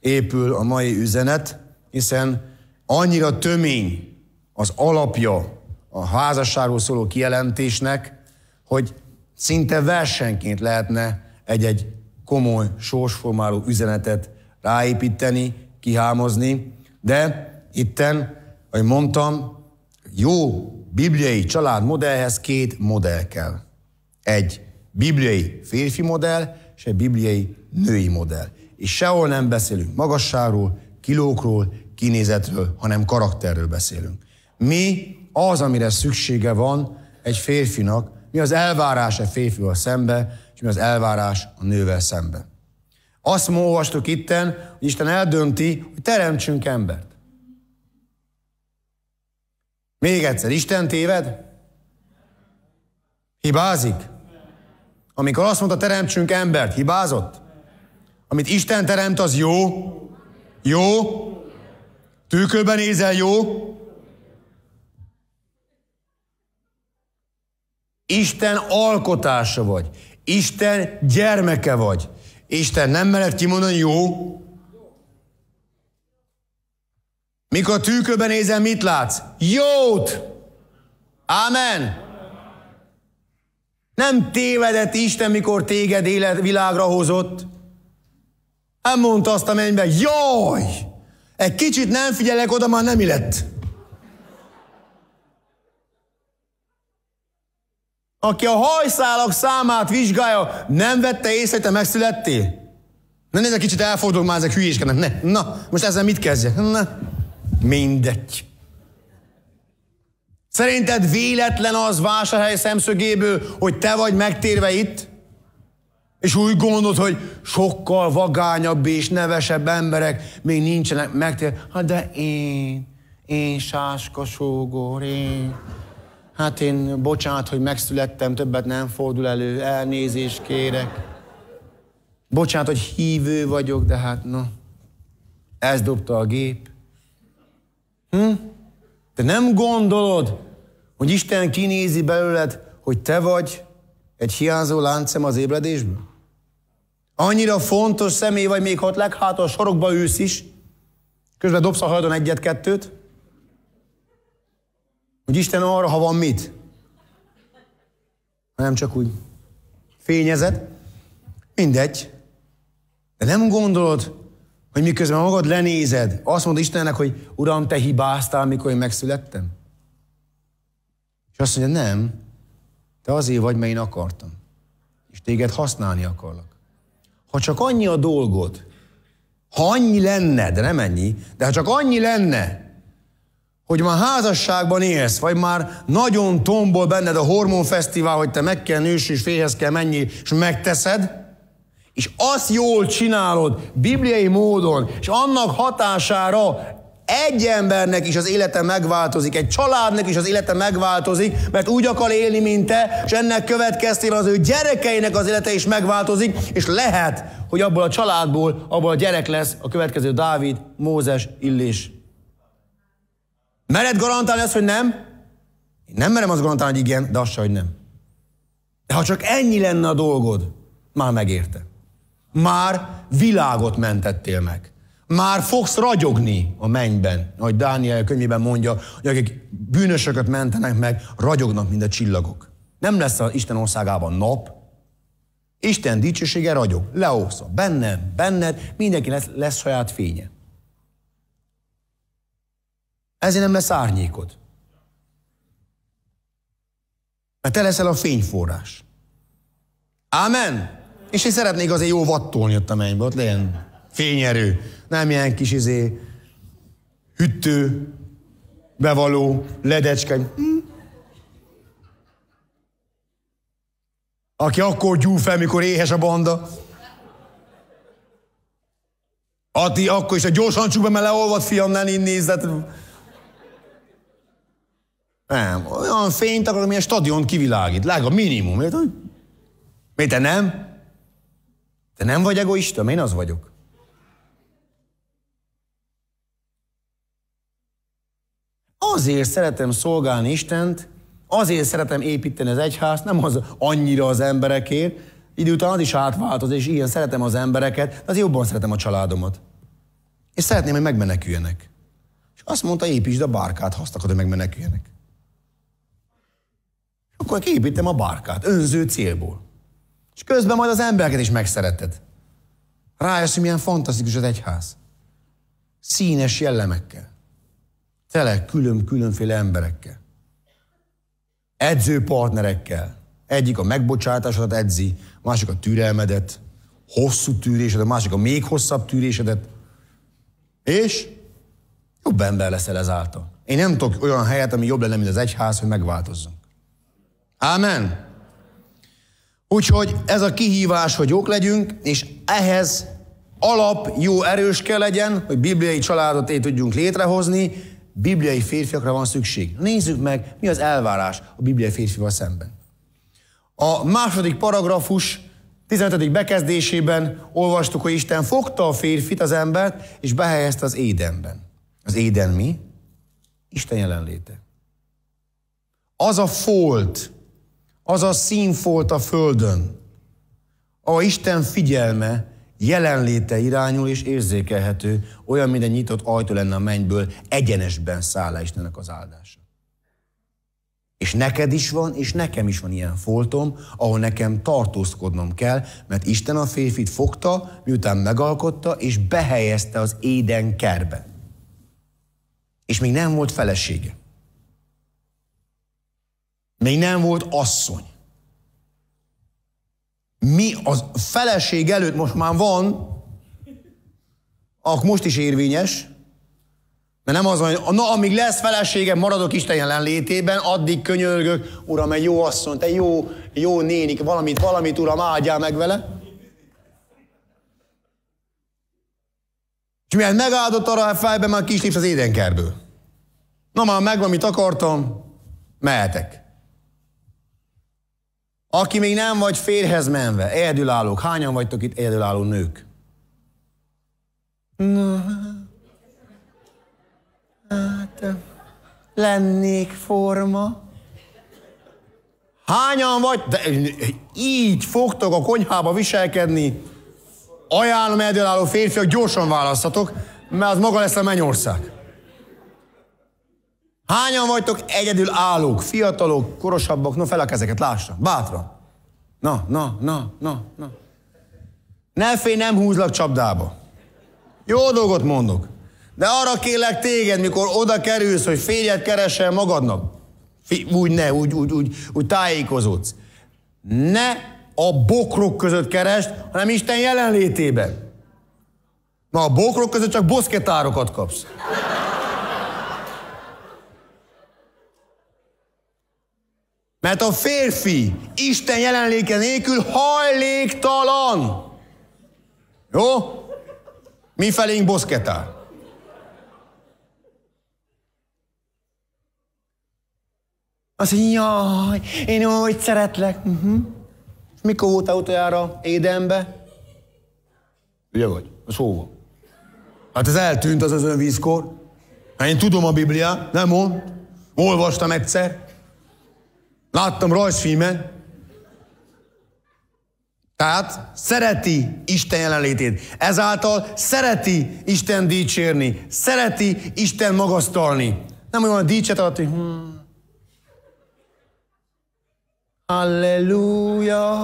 épül a mai üzenet, hiszen annyira tömény az alapja a házasságról szóló kijelentésnek, hogy szinte versenként lehetne egy-egy komoly, sorsformáló üzenetet ráépíteni, kihámozni, de itten, ahogy mondtam, jó bibliai családmodellhez két modell kell. Egy bibliai férfi modell, és egy bibliai női modell. És sehol nem beszélünk magasságról, kilókról, kinézetről, hanem karakterről beszélünk. Mi az, amire szüksége van egy férfinak, mi az elvárás a férfival szembe, és mi az elvárás a nővel szembe. Azt ma olvastuk itten, hogy Isten eldönti, hogy teremtsünk embert. Még egyszer, Isten téved? Hibázik? Amikor azt mondta, teremtsünk embert, hibázott? Amit Isten teremt, az jó? Jó? Tükörben nézel, jó? Isten alkotása vagy. Isten gyermeke vagy. Isten nem mered kimondani, jó? Mikor tükörbe nézel, mit látsz? Jót! Amen! Nem tévedett Isten, mikor téged élet világra hozott. Nem mondta azt a mennybe, jaj! Egy kicsit nem figyelek oda, már nem illett. Aki a hajszálak számát vizsgálja, nem vette észre, hogy te megszülettél? Ne nézd, kicsit elfordulok már, ezek hülyéskenek. Ne, na, most ezzel mit kezdjek? Na. Mindegy. Szerinted véletlen az vásárhely szemszögéből, hogy te vagy megtérve itt? És úgy gondolod, hogy sokkal vagányabb és nevesebb emberek még nincsenek megtérve. Hát de én, én sógor, én. Hát én bocsánat, hogy megszülettem, többet nem fordul elő, elnézést kérek. Bocsánat, hogy hívő vagyok, de hát na, ez dobta a gép. Hm? Te nem gondolod, hogy Isten kinézi belőled, hogy te vagy egy hiányzó láncem az ébredésből? Annyira fontos személy vagy, még ha leghátul a sorokba ősz is, közben dobsz a hajadon egyet-kettőt, hogy Isten arra, ha van mit, hanem csak úgy fényezed, mindegy. De nem gondolod, hogy miközben magad lenézed, azt mondod Istennek, hogy Uram, te hibáztál, mikor én megszülettem? És azt mondja, nem, te azért vagy, mert én akartam. És téged használni akarlak. Ha csak annyi a dolgod, ha annyi lenne, de nem ennyi, de ha csak annyi lenne, hogy már házasságban élsz, vagy már nagyon tombol benned a hormonfesztivál, hogy te meg kell nős és félhez kell menni, és megteszed, és azt jól csinálod bibliai módon, és annak hatására egy embernek is az élete megváltozik, egy családnak is az élete megváltozik, mert úgy akar élni, mint te, és ennek következtében az ő gyerekeinek az élete is megváltozik, és lehet, hogy abból a családból, abból a gyerek lesz a következő Dávid, Mózes, Illés. Mered garantálni azt, hogy nem? Én nem merem azt garantálni, hogy igen, de azt hogy nem. De ha csak ennyi lenne a dolgod, már megérte. Már világot mentettél meg. Már fogsz ragyogni a mennyben, ahogy Dániel könyvében mondja, hogy akik bűnösöket mentenek meg, ragyognak, mint a csillagok. Nem lesz az Isten országában nap, Isten dicsősége ragyog, leószva, bennem, benned, mindenki lesz, lesz saját fénye. Ezért nem lesz árnyékod. Mert te leszel a fényforrás. Amen. És én szeretnék azért jó vattolni ott a mennybe, ott legyen fényerő. Nem ilyen kis izé, hüttő, bevaló, ledecske. Hm. Aki akkor gyúl fel, mikor éhes a banda. Ati, akkor is a gyorsan csúba, mert leolvad, fiam, ne nézzet. Nem, olyan fényt akarok, milyen stadion kivilágít. Lága, minimum, érted? Miért te nem? Te nem vagy egoista, én az vagyok. Azért szeretem szolgálni Istent, azért szeretem építeni az egyház, nem az annyira az emberekért, idő után az is átváltoz, és ilyen szeretem az embereket, de az jobban szeretem a családomat. És szeretném, hogy megmeneküljenek. És azt mondta, építsd a bárkát, ha azt akarod, hogy megmeneküljenek. Akkor kiépítem a bárkát, önző célból. És közben majd az embereket is megszereted. Rájössz, hogy milyen fantasztikus az egyház. Színes jellemekkel. Tele külön-különféle emberekkel. Edzőpartnerekkel. Egyik a megbocsátásodat edzi, a másik a türelmedet, hosszú tűrésedet, a másik a még hosszabb tűrésedet. És jobb ember leszel ezáltal. Én nem tudok olyan helyet, ami jobb lenne, mint az egyház, hogy megváltozzunk. Amen. Úgyhogy ez a kihívás, hogy jók legyünk, és ehhez alap jó erős kell legyen, hogy bibliai családot én tudjunk létrehozni, bibliai férfiakra van szükség. Nézzük meg, mi az elvárás a bibliai férfival szemben. A második paragrafus 15. bekezdésében olvastuk, hogy Isten fogta a férfit, az embert, és behelyezte az édenben. Az éden mi? Isten jelenléte. Az a folt, az a színfolt a földön, ahol Isten figyelme jelenléte irányul és érzékelhető, olyan, mint egy nyitott ajtó lenne a mennyből, egyenesben száll le Istennek az áldása. És neked is van, és nekem is van ilyen foltom, ahol nekem tartózkodnom kell, mert Isten a férfit fogta, miután megalkotta, és behelyezte az éden kerbe. És még nem volt felesége. Még nem volt asszony. Mi az feleség előtt most már van, akkor most is érvényes, mert nem az van, hogy na, amíg lesz feleségem, maradok Isten jelenlétében, addig könyörgök, Uram, egy jó asszony, te jó, jó nénik, valamit, valamit, Uram, áldjál meg vele. És milyen megáldott arra a fejben már kislips az édenkerből. Na már megvan, amit akartam, mehetek. Aki még nem vagy férhez menve, egyedülállók, hányan vagytok itt egyedülálló nők? Na, hát, lennék forma. Hányan vagy? De így fogtok a konyhába viselkedni. Ajánlom egyedülálló férfiak, gyorsan választatok, mert az maga lesz a mennyország. Hányan vagytok egyedül állók, fiatalok, korosabbak? No, fel a kezeket, lássa, bátran. Na, na, na, na, na. Ne félj, nem húzlak csapdába. Jó dolgot mondok. De arra kérlek téged, mikor oda kerülsz, hogy férjet keresel magadnak, úgy ne, úgy, úgy, úgy, úgy tájékozódsz. Ne a bokrok között kerest, hanem Isten jelenlétében. Ma a bokrok között csak boszketárokat kapsz. Mert a férfi Isten jelenléke nélkül hajléktalan. Jó? Mi felénk boszketá. Azt mondja, jaj, én úgy szeretlek. Uh-huh. És mikor volt autójára Édenbe? Ugye vagy? A szóval. Hát ez eltűnt az az önvízkor. Hát én tudom a Bibliát, nem mond. Olvastam egyszer. Láttam rajzfilmen. Tehát szereti Isten jelenlétét. Ezáltal szereti Isten dicsérni. Szereti Isten magasztalni. Nem olyan a dicset alatt, hogy... Hmm. Halleluja.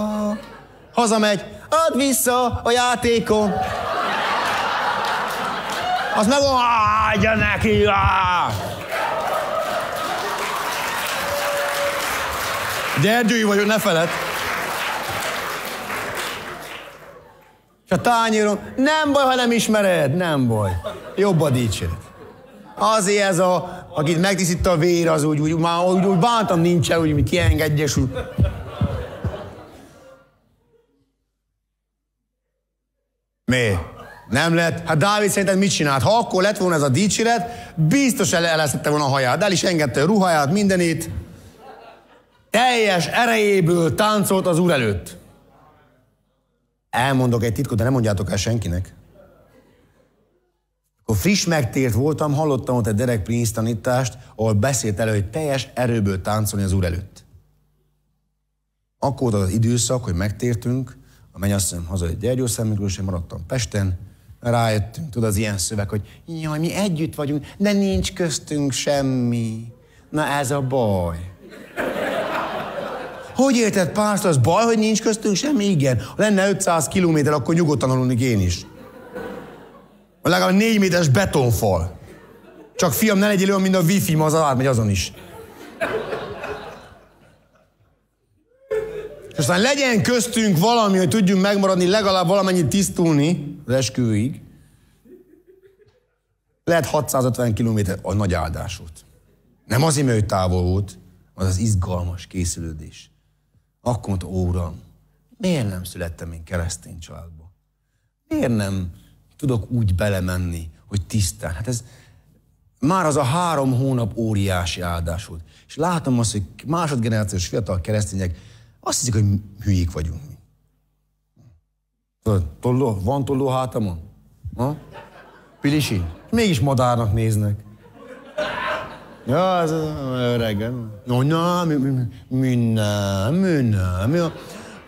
Hazamegy, add vissza a játékom. Az meg, áh, neki, áh. De erdői vagyok, ne feled. És a tányérom, nem baj, ha nem ismered, nem baj. Jobb a dicséret. Azért ez a, akit megtisztítta a vér, az úgy, úgy, már úgy, úgy bántam nincsen, úgy, mint kiengedjes. úgy. Mi? Nem lett? Hát Dávid szerinted mit csinált? Ha akkor lett volna ez a dicséret, biztos el volna a haját, de el is engedte a ruháját, mindenét teljes erejéből táncolt az úr előtt. Elmondok egy titkot, de nem mondjátok el senkinek. Akkor friss megtért voltam, hallottam ott egy Derek Prince tanítást, ahol beszélt elő, hogy teljes erőből táncolni az úr előtt. Akkor az időszak, hogy megtértünk, a egy hazajött Gyergyó én maradtam Pesten, rájöttünk, tudod, az ilyen szöveg, hogy jaj, mi együtt vagyunk, de nincs köztünk semmi. Na ez a baj. Hogy érted, pásztor, az baj, hogy nincs köztünk semmi? Igen. Ha lenne 500 kilométer, akkor nyugodtan aludnék én is. A legalább négy méteres betonfal. Csak fiam, ne legyél olyan, mint a wifi, ma az átmegy azon is. És aztán legyen köztünk valami, hogy tudjunk megmaradni, legalább valamennyit tisztulni az esküvőig. Lehet 650 km a nagy áldás volt. Nem az imő távol volt, az az izgalmas készülődés. Akkor mondta, óram, miért nem születtem én keresztény családba? Miért nem tudok úgy belemenni, hogy tisztán? Hát ez már az a három hónap óriási áldás volt. És látom azt, hogy másodgenerációs fiatal keresztények azt hiszik, hogy hülyék vagyunk mi. Tolló, van tolló hátamon? Ha? Pilisi? Mégis madárnak néznek. Ja, az öreg. No, na, mi, mi, mi nem, mi nem. Mi,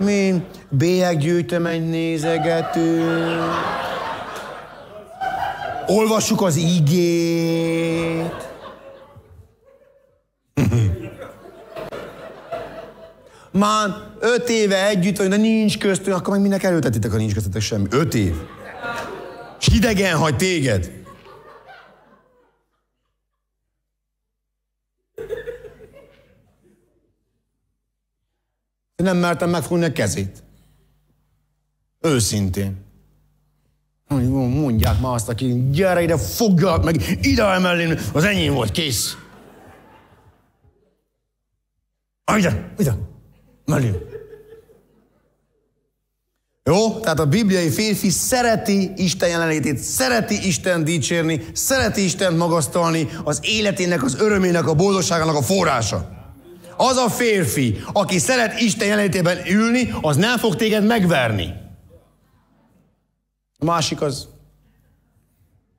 mi bélyeggyűjtemény nézegető. Olvassuk az igét. Már öt éve együtt vagyunk, de nincs köztünk, akkor meg minek előtetitek, ha nincs köztetek semmi. Öt év. Hidegen hagy téged. Én nem mertem megfogni a kezét. Őszintén. Mondják már azt, aki gyere ide, fogja meg, ide emellén, az enyém volt, kész. Ah, ide, ide, mellé. Jó? Tehát a bibliai férfi szereti Isten jelenlétét, szereti Isten dicsérni, szereti Isten magasztalni, az életének, az örömének, a boldogságának a forrása az a férfi, aki szeret Isten jelenlétében ülni, az nem fog téged megverni. A másik az.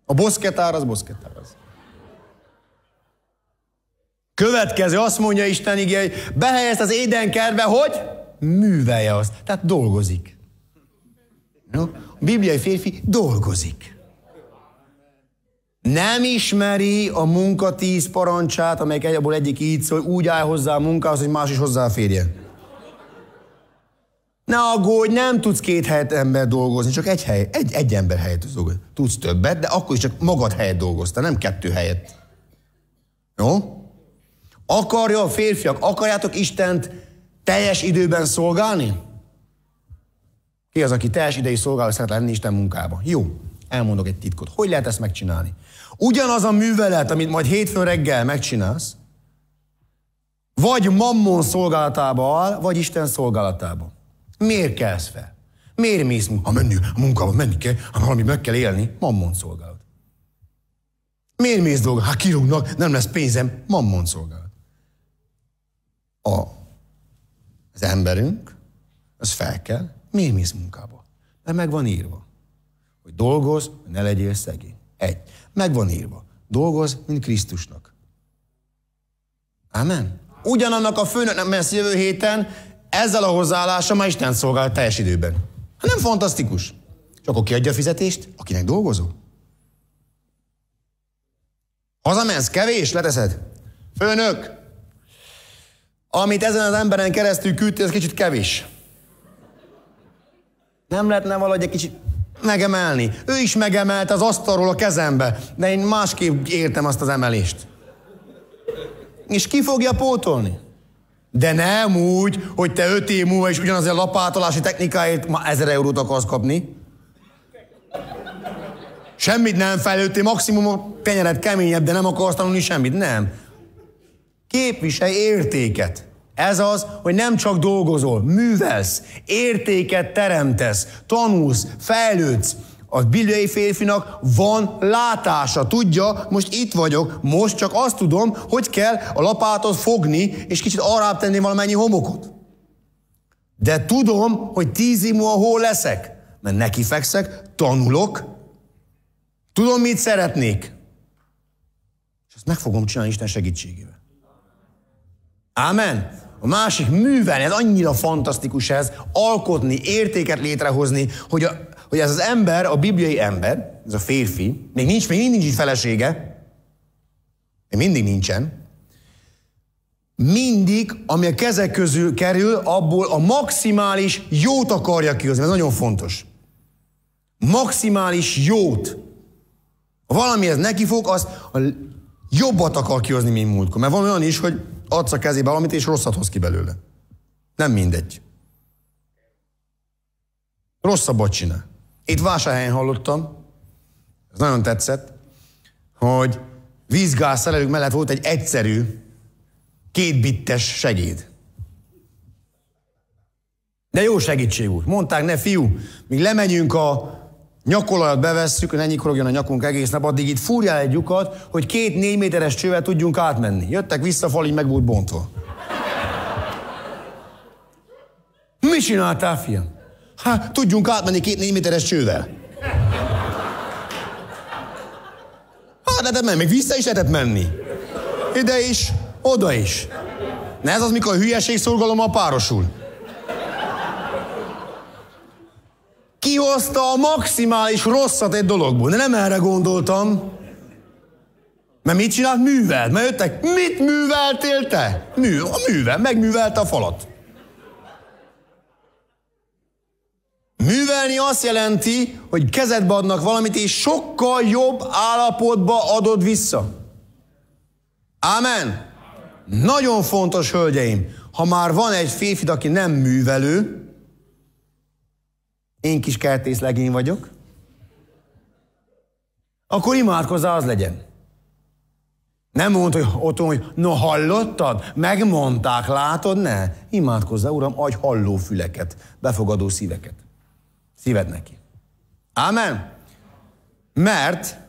A boszketár az boszketár az. Következő azt mondja Isten igény, behelyezt az édenkertbe, hogy művelje azt. Tehát dolgozik. No? A bibliai férfi dolgozik nem ismeri a munka tíz parancsát, amelyek egy, abból egyik így szól, úgy áll hozzá a munkához, hogy más is hozzáférje. Ne aggódj, nem tudsz két helyet ember dolgozni, csak egy hely, egy, egy ember helyet tudsz dolgozni. Tudsz többet, de akkor is csak magad helyet dolgoztál, nem kettő helyet. Jó? Akarja a férfiak, akarjátok Istent teljes időben szolgálni? Ki az, aki teljes idei szolgáló szeret lenni Isten munkába? Jó, Elmondok egy titkot. Hogy lehet ezt megcsinálni? Ugyanaz a művelet, amit majd hétfőn reggel megcsinálsz, vagy mammon szolgálatába áll, vagy Isten szolgálatába. Miért kelsz fel? Miért mész? Ha menni, a munkába menni kell, ha valami meg kell élni, mammon szolgálat. Miért mész dolga? Ha hát kirúgnak, nem lesz pénzem, mammon szolgálat. A, az emberünk, az fel kell, miért mész munkába? Mert meg van írva hogy dolgoz, ne legyél szegény. Egy. Meg van írva. Dolgoz, mint Krisztusnak. Amen. Ugyanannak a főnöknek, mert jövő héten, ezzel a hozzáállása már Isten szolgál teljes időben. Ha hát nem fantasztikus? Csak akkor kiadja a fizetést, akinek dolgozó. Hazamensz, kevés, leteszed. Főnök, amit ezen az emberen keresztül küldtél, ez kicsit kevés. Nem lehetne valahogy egy kicsit Megemelni. Ő is megemelt az asztalról a kezembe, de én másképp értem azt az emelést. És ki fogja pótolni? De nem úgy, hogy te öt év múlva is ugyanaz a lapátolási technikáért ma ezer eurót akarsz kapni. Semmit nem fejlődtél, maximum a kenyeret keményebb, de nem akarsz tanulni semmit. Nem. Képviselj értéket. Ez az, hogy nem csak dolgozol, művelsz, értéket teremtesz, tanulsz, fejlődsz. A bibliai férfinak van látása, tudja, most itt vagyok, most csak azt tudom, hogy kell a lapátot fogni, és kicsit arra tenni valamennyi homokot. De tudom, hogy tíz múlva hol leszek, mert neki fekszek, tanulok, tudom, mit szeretnék. És ezt meg fogom csinálni Isten segítségével. Amen. A másik művelni, ez annyira fantasztikus ez, alkotni, értéket létrehozni, hogy, a, hogy ez az ember, a bibliai ember, ez a férfi, még nincs, még mindig nincs felesége, még mindig nincsen, mindig, ami a kezek közül kerül, abból a maximális jót akarja kihozni. Ez nagyon fontos. Maximális jót. Ha ez neki fog, az a jobbat akar kihozni, mint múltkor. Mert van olyan is, hogy adsz a kezébe valamit, és rosszat hoz ki belőle. Nem mindegy. Rosszabbat csinál. Itt vásárhelyen hallottam, ez nagyon tetszett, hogy vízgáz szerelők mellett volt egy egyszerű, kétbittes segéd. De jó segítség volt. Mondták, ne fiú, míg lemegyünk a Nyakolajat bevesszük, ne nyikorogjon a nyakunk egész nap, addig itt fúrjál egy lyukat, hogy két négy méteres csővel tudjunk átmenni. Jöttek vissza, falig meg volt bontva. Mi csináltál, fiam? Hát, tudjunk átmenni két négy méteres csővel. Hát, lehetett menni, még vissza is lehetett menni. Ide is, oda is. Ne ez az, mikor a hülyeség szorgalommal párosul. kihozta a maximális rosszat egy dologból. De nem erre gondoltam. Mert mit csinált? Művelt. Mert jöttek, mit műveltél te? Mű, a művel, megművelte a falat. Művelni azt jelenti, hogy kezedbe adnak valamit, és sokkal jobb állapotba adod vissza. Ámen. Nagyon fontos, hölgyeim, ha már van egy férfi, aki nem művelő, én kis kertész legény vagyok, akkor imádkozzá az legyen. Nem mondd, hogy ott hogy no hallottad, megmondták, látod, ne. Imádkozzá, Uram, adj halló füleket, befogadó szíveket. Szíved neki. Ámen? Mert,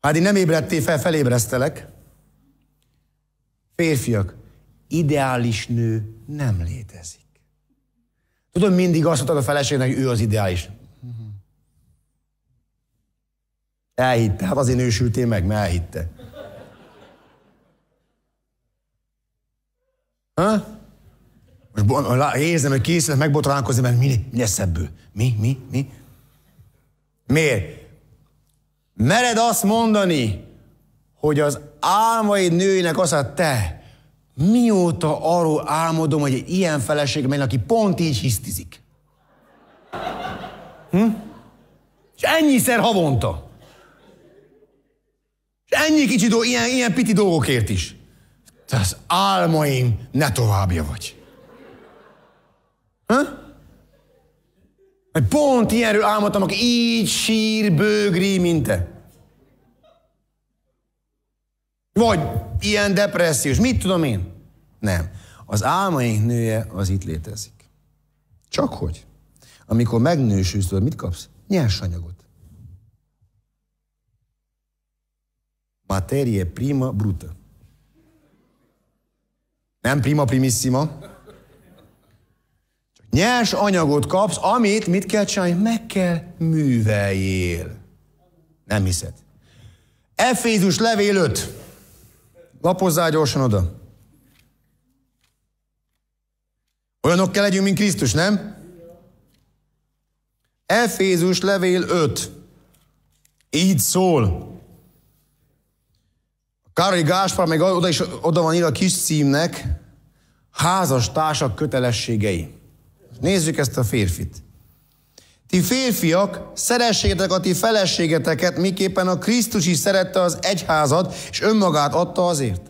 hát én nem ébredtél fel, felébresztelek. Férfiak, ideális nő nem létezik. Tudod, mindig azt mondtad a feleségnek, hogy ő az ideális. Elhitte. Hát azért nősültél meg, mert elhitte. Ha? Most érzem, hogy készülök megbotránkozni, mert mi, mi lesz ebből? Mi, mi, mi? Miért? Mered azt mondani, hogy az álmaid nőinek az a te, mióta arról álmodom, hogy egy ilyen feleség megy, aki pont így hisztizik. Hm? És ennyiszer havonta. És ennyi kicsi do- ilyen, ilyen piti dolgokért is. Te az álmaim ne továbbja vagy. Hm? Hogy pont ilyenről álmodtam, aki így sír, bőgri, mint te. Vagy ilyen depressziós, mit tudom én. Nem. Az álmaink nője az itt létezik. Csak hogy. Amikor megnősülsz, tudod, mit kapsz? Nyersanyagot. Materie prima bruta. Nem prima primissima. Csak nyers anyagot kapsz, amit mit kell csinálni? Meg kell műveljél. Nem hiszed. Efézus levél 5. Lapozzál gyorsan oda. Olyanok kell legyünk, mint Krisztus, nem? Efézus levél 5. Így szól. Károly Gáspár meg oda, is, oda van írva a kis címnek, házas társak kötelességei. Nézzük ezt a férfit. Ti férfiak, szeressétek a ti feleségeteket, miképpen a Krisztus is szerette az egyházat, és önmagát adta azért.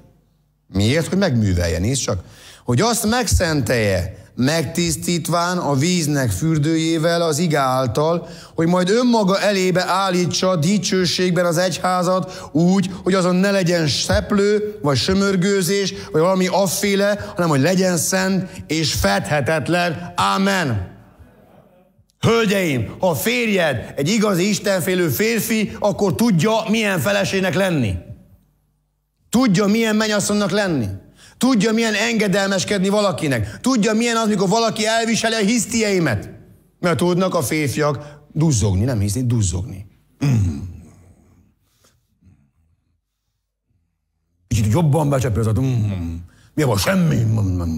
Miért? Hogy megművelje, nézd csak. Hogy azt megszentelje, megtisztítván a víznek fürdőjével az igá által, hogy majd önmaga elébe állítsa dicsőségben az egyházat úgy, hogy azon ne legyen szeplő, vagy sömörgőzés, vagy valami afféle, hanem hogy legyen szent és fedhetetlen. Amen. Hölgyeim, ha a férjed egy igazi istenfélő férfi, akkor tudja, milyen felesének lenni. Tudja, milyen mennyasszonynak lenni. Tudja, milyen engedelmeskedni valakinek. Tudja, milyen az, mikor valaki elviseli a hisztieimet. Mert tudnak a férfiak duzzogni, nem hiszni, duzzogni. Mm. Kicsit jobban becsapja az a... Mm. Mi van? Semmi. Mm.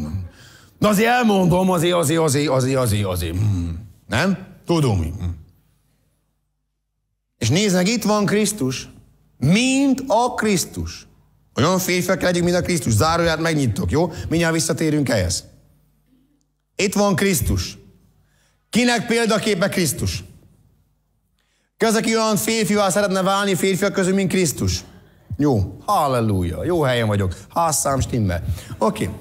Na azért elmondom, azért, azért, azért, azért, azért, azért. Mm. Nem? Tudom. Mm. És nézd meg, itt van Krisztus. Mint a Krisztus. Olyan fényfek legyünk, mint a Krisztus. Záróját megnyitok, jó? Mindjárt visszatérünk ehhez. Itt van Krisztus. Kinek példaképe Krisztus? Ki az, aki olyan férfivá szeretne válni férfiak közül, mint Krisztus? Jó, halleluja, jó helyen vagyok, házszám stimmel. Oké. Okay.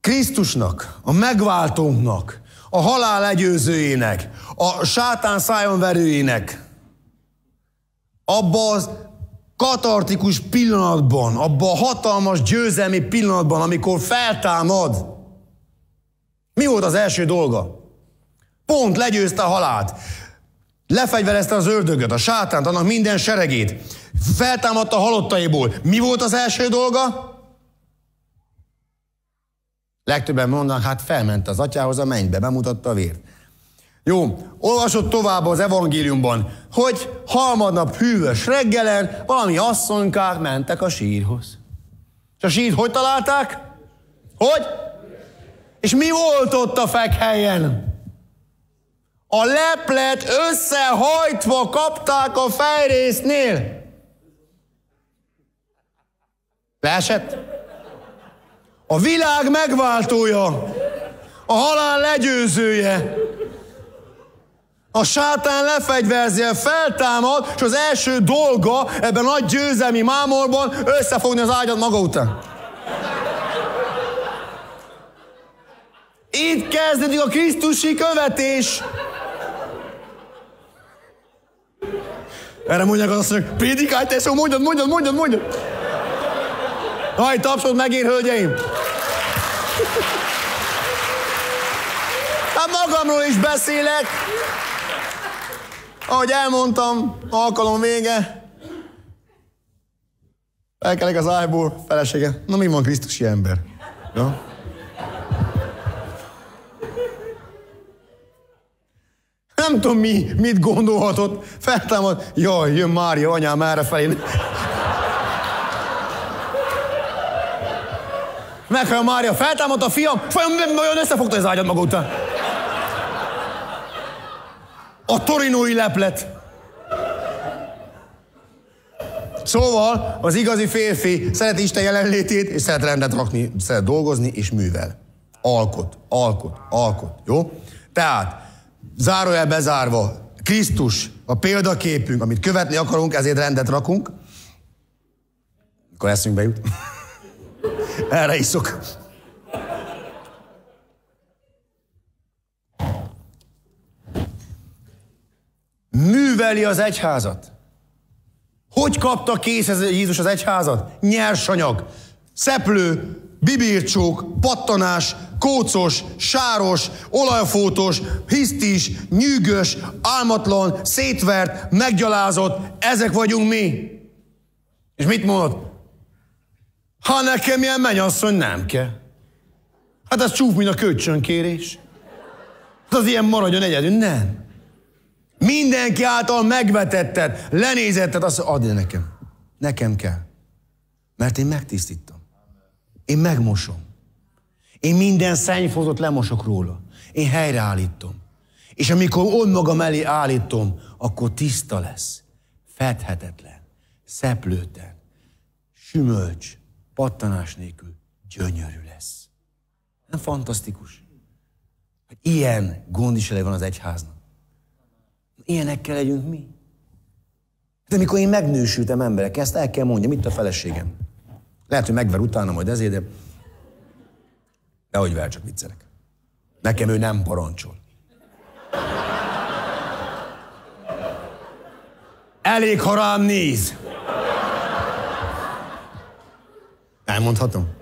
Krisztusnak, a megváltónknak, a halál legyőzőjének, a sátán szájonverőjének, abba az katartikus pillanatban, abban a hatalmas győzelmi pillanatban, amikor feltámad, mi volt az első dolga? Pont legyőzte a halált. Lefegyverezte az ördögöt, a sátánt, annak minden seregét. Feltámadta a halottaiból. Mi volt az első dolga? Legtöbben mondanak, hát felment az atyához a mennybe, bemutatta a vért. Jó, olvasott tovább az evangéliumban, hogy harmadnap hűvös reggelen valami asszonykák mentek a sírhoz. És a sírt hogy találták? Hogy? És mi volt ott a fekhelyen? A leplet összehajtva kapták a fejrésznél. Leesett? A világ megváltója, a halál legyőzője, a sátán lefegyverzi, feltámad, és az első dolga ebben a nagy győzelmi mámorban összefogni az ágyat maga után. Itt kezdődik a Krisztusi követés. Erre mondják az asszonyok, prédikálj szó, mondjad, mondjad, mondjad, mondjad. Haj, tapsod én hölgyeim. Hát magamról is beszélek. Ahogy elmondtam, alkalom vége. Felkelek az ájból, felesége. Na mi van Krisztusi ember? Ja? Nem tudom mi, mit gondolhatott. Feltámad, jaj, jön Mária, anyám erre felé. Meghallja Mária, feltámadt a fiam, folyam, nagyon összefogta az ágyad maga után. A torinói leplet. Szóval az igazi férfi szereti Isten jelenlétét, és szeret rendet rakni, szeret dolgozni, és művel. Alkot, alkot, alkot. Jó? Tehát, zárójel bezárva, Krisztus a példaképünk, amit követni akarunk, ezért rendet rakunk. Akkor eszünkbe jut. Erre iszok. műveli az egyházat. Hogy kapta kész Jézus az egyházat? Nyersanyag, szeplő, bibircsók, pattanás, kócos, sáros, olajfótos, hisztis, nyűgös, álmatlan, szétvert, meggyalázott, ezek vagyunk mi. És mit mondott? Ha nekem ilyen mennyasszony, nem kell. Hát ez csúf, mint a kölcsönkérés. Hát az ilyen maradjon egyedül. Nem. Mindenki által megvetettet, lenézettet, azt adja nekem. Nekem kell. Mert én megtisztítom. Én megmosom. Én minden szennyfózot lemosok róla. Én helyreállítom. És amikor ott magam elé állítom, akkor tiszta lesz. Fedhetetlen, szeplőten, sümölcs, pattanás nélkül gyönyörű lesz. Nem fantasztikus? Ilyen gondviselő van az egyháznak. Ilyenekkel legyünk mi. De mikor én megnősültem emberek, ezt el kell mondjam, itt a feleségem. Lehet, hogy megver utána majd ezért, de... De vel, csak viccelek. Nekem ő nem parancsol. Elég, ha rám néz! Elmondhatom?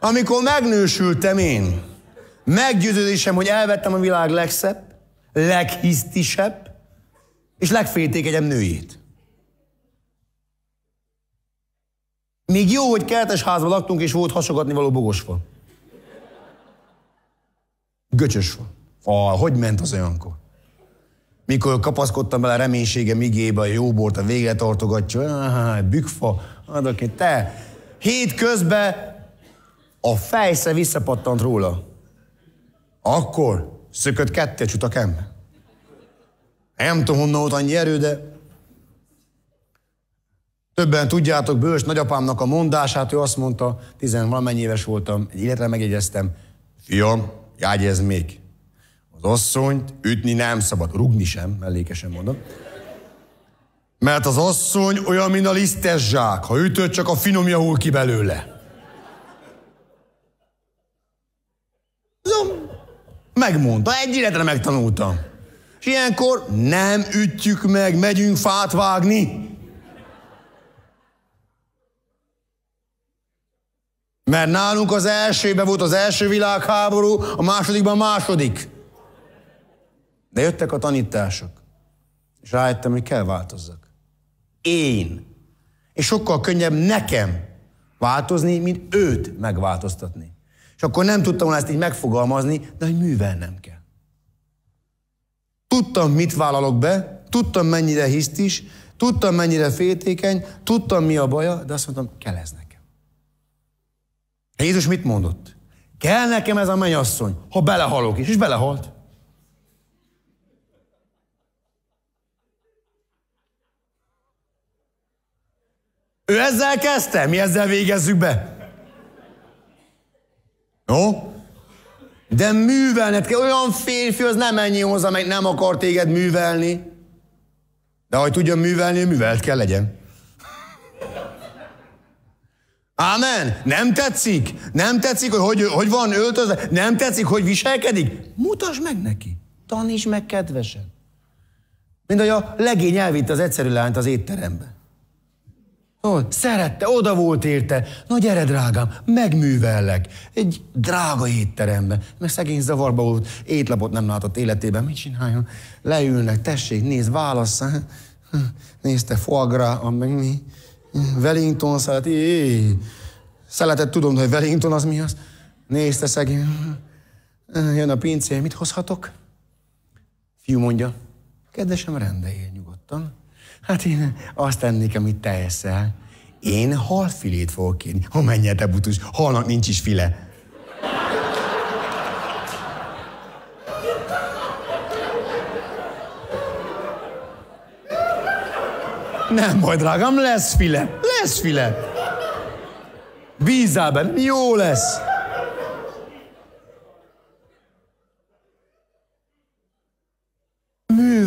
Amikor megnősültem én, Meggyőződésem, hogy elvettem a világ legszebb, leghisztisebb és legféltékegyem nőjét. Még jó, hogy kertes házban laktunk, és volt hasogatni való bogos fa. Göcsös fa. Ah, hogy ment az olyankor? Mikor kapaszkodtam bele a reménységem igébe, a jóbort a végre tartogatja, ah, bükfa, adok te. Hét közben a fejsze visszapattant róla. Akkor szökött ketté csutak ember. Nem tudom, honnan volt annyi erő, de Többen tudjátok Bős nagyapámnak a mondását, ő azt mondta, tizenvalamennyi éves voltam, egy életre megjegyeztem, fiam, jágyezd még. Az asszonyt ütni nem szabad, rugni sem, mellékesen mondom. Mert az asszony olyan, mint a lisztes zsák. Ha ütött csak a finomja hull ki belőle. Zom, Megmondta, egy életre megtanultam. És ilyenkor nem ütjük meg, megyünk fát vágni. Mert nálunk az elsőben volt az első világháború, a másodikban a második. De jöttek a tanítások. És rájöttem, hogy kell változzak. Én. És sokkal könnyebb nekem változni, mint őt megváltoztatni. És akkor nem tudtam volna ezt így megfogalmazni, de hogy művelnem kell. Tudtam, mit vállalok be, tudtam, mennyire hiszt is, tudtam, mennyire féltékeny, tudtam, mi a baja, de azt mondtam, kell ez nekem. Jézus mit mondott? Kell nekem ez a mennyasszony, ha belehalok is, és belehalt. Ő ezzel kezdte, mi ezzel végezzük be. Jó? De művelned kell. Olyan férfi, az nem ennyi hozzá, meg nem akar téged művelni. De hogy tudjon művelni, művelt kell legyen. Ámen. Nem tetszik? Nem tetszik, hogy hogy, hogy van öltözve? Nem tetszik, hogy viselkedik? Mutasd meg neki. Taníts meg kedvesen. Mint hogy a legény elvitte az egyszerű lányt az étterembe. Ott, szerette, oda volt érte. Na gyere, drágám, megművellek. Egy drága étterembe. Mert szegény zavarba volt, étlapot nem látott életében. Mit csináljon? Leülnek, tessék, nézd, válasz. Nézte, foagra, meg mi? Wellington szelet, Szeletet tudom, hogy Wellington az mi az. Nézte szegény. Jön a pincé, mit hozhatok? Fiú mondja, kedvesem, rendeljél nyugodtan. Hát én azt tennék, amit te eszel. Én halfilét fogok kérni. Ha menjél, te butus, halnak nincs is file. Nem baj, drágám, lesz file. Lesz file. Bízzál benne, jó lesz.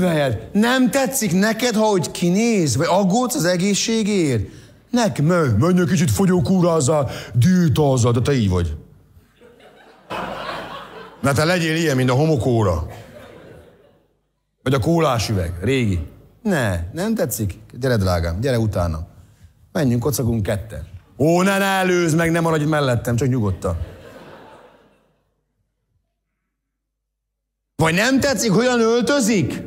műveled? Nem tetszik neked, ha hogy kinéz, vagy aggódsz az egészségért? Nek meg, menj egy kicsit fogyókúrázzá, dűtázzá, de te így vagy. Mert te legyél ilyen, mint a homokóra. Vagy a kólás üveg, régi. Ne, nem tetszik? Gyere, drágám, gyere utána. Menjünk, kocagunk ketten. Ó, ne, ne előz meg, nem maradj mellettem, csak nyugodtan. Vagy nem tetszik, hogyan öltözik?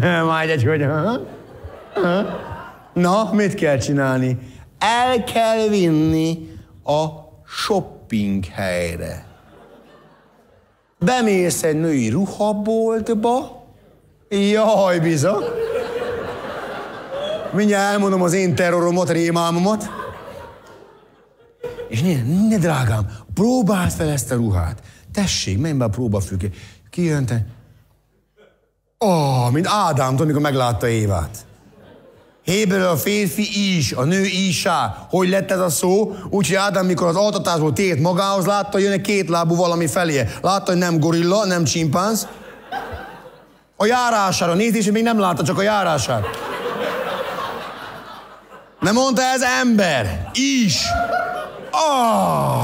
Majd egy, hogy... Ha? Ha? Na, mit kell csinálni? El kell vinni a shopping helyre. Bemész egy női ruhaboltba, jaj, bizony? Mindjárt elmondom az én terroromat, rémálmomat. És ne, ne drágám, próbáld fel ezt a ruhát. Tessék, menj be a próbafüggé. Kijönte, Ó, oh, mint Ádám, amikor meglátta Évát. Héber a férfi is, a nő isá. Hogy lett ez a szó? Úgyhogy Ádám, mikor az altatásból tért magához, látta, jön egy két lábú valami felé. Látta, hogy nem gorilla, nem csimpánz. A járására nézés, még nem látta, csak a járását. Nem mondta ez ember. Is. Oh.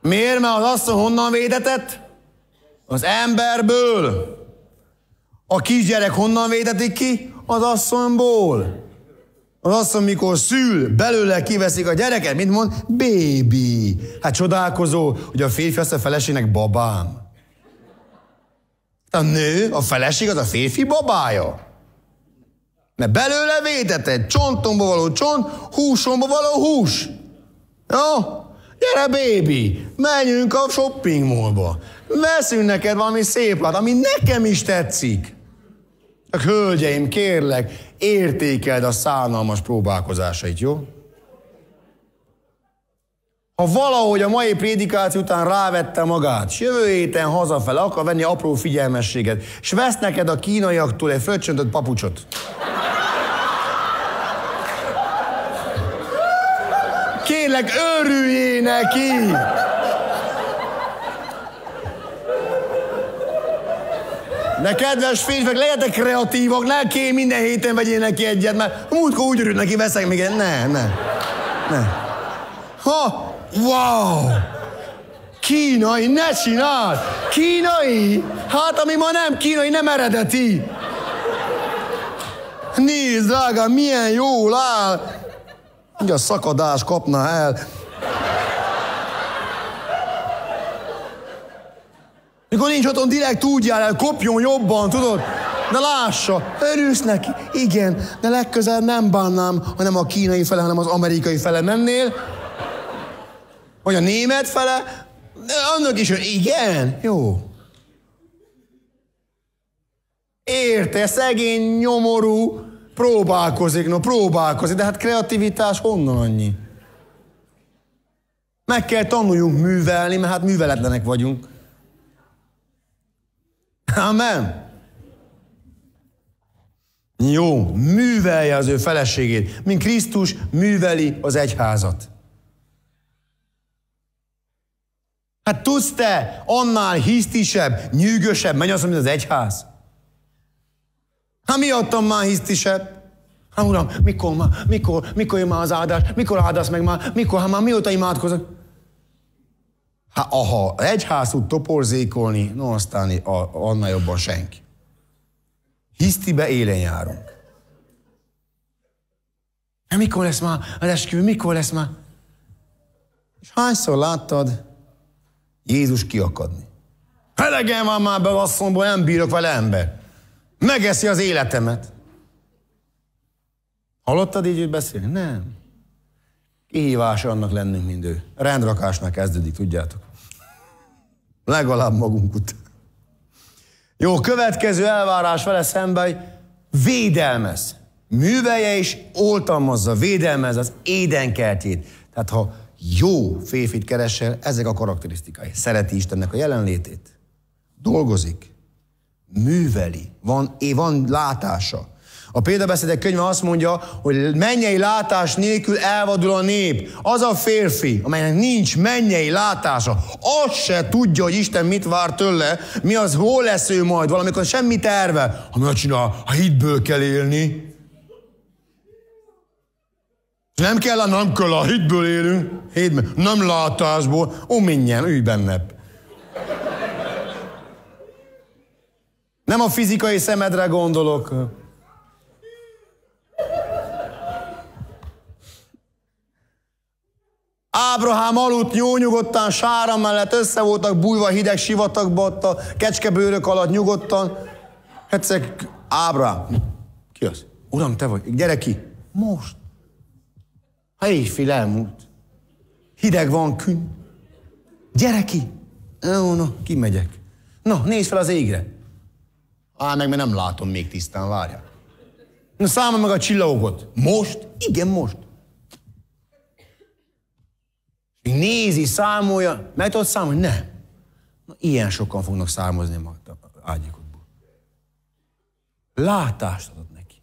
Miért? Mert az asszony honnan védetett? Az emberből. A kisgyerek honnan vétetik ki? Az asszonyból. Az asszony, mikor szül, belőle kiveszik a gyereket, mint mond, baby. Hát csodálkozó, hogy a férfi azt a feleségnek babám. A nő, a feleség az a férfi babája. Mert belőle egy csontomba való csont, húsomba való hús. Jó? Ja? Gyere, bébi, menjünk a shopping mallba. Veszünk neked valami szép lát, ami nekem is tetszik. A hölgyeim, kérlek, értékeld a szánalmas próbálkozásait, jó? Ha valahogy a mai prédikáció után rávette magát, és jövő héten hazafele akar venni apró figyelmességet, és vesz neked a kínaiaktól egy fröccsöntött papucsot. Kérlek, örüljé neki! De kedves férfiak, legyetek kreatívak, ne kény minden héten vegyél neki egyet, mert múltkor úgy örül neki, veszek még egyet. Ne, ne, ne. Ha, wow! Kínai, ne csináld! Kínai? Hát ami ma nem kínai, nem eredeti. Nézd, drága, milyen jól áll. Ugye a szakadás kapna el. Mikor nincs otthon, direkt úgy jár el, kopjon jobban, tudod? De lássa, örülsz neki? Igen, de legközelebb nem bánnám, hanem a kínai fele, hanem az amerikai fele mennél. Vagy a német fele. De annak is, hogy igen, jó. Érte, szegény, nyomorú, próbálkozik, no próbálkozik, de hát kreativitás honnan annyi? Meg kell tanuljunk művelni, mert hát műveletlenek vagyunk. Amen. Jó, művelje az ő feleségét, mint Krisztus műveli az egyházat. Hát tudsz te annál hisztisebb, nyűgösebb mennyasszony, mint az egyház? Hát miattam már hisztisebb? Hát uram, mikor már, mikor, mikor jön már az áldás, mikor áldasz meg már, mikor, hát már mióta imádkozok? Hát, ha egyház tud toporzékolni, no aztán a, annál jobban senki. Hisztibe élen járunk. Hát mikor lesz már az esküvő, mikor lesz már? És hányszor láttad Jézus kiakadni? Elegem van már be asszonyból, nem bírok vele ember. Megeszi az életemet. Hallottad így hogy beszélni? Nem. Kihívás annak lennünk, mint ő. Rendrakásnál kezdődik, tudjátok. Legalább magunk után. Jó, következő elvárás vele szemben, hogy védelmez. Művelje és oltalmazza, védelmez az édenkertjét. Tehát ha jó férfit keresel, ezek a karakterisztikai. Szereti Istennek a jelenlétét. Dolgozik. Műveli. Van, é, van látása. A példabeszédek könyve azt mondja, hogy mennyei látás nélkül elvadul a nép. Az a férfi, amelynek nincs mennyei látása, az se tudja, hogy Isten mit vár tőle, mi az, hol lesz ő majd, valamikor semmi terve. Ha mi csinál, ha hitből kell élni. Nem kell, nem kell, a hitből élünk. Hitből. Nem látásból. Ó, minnyen, ülj benne. Nem a fizikai szemedre gondolok, Ábrahám aludt jó nyugodtan, sára mellett össze voltak bújva hideg sivatagba, ott a kecskebőrök alatt nyugodtan. Egyszer hát Ábrahám, ki az? Uram, te vagy. Gyere ki. Most. Ha éjfél elmúlt. Hideg van kün. Gyere ki. Ó, na, kimegyek. Na, nézd fel az égre. Á, meg mert nem látom még tisztán, várjál. Na, számol meg a csillagokat. Most? Igen, most. Nézi, számolja, meg tudod számolni? Nem. Na, ilyen sokan fognak számozni ma ágyékodból. Látást adott neki.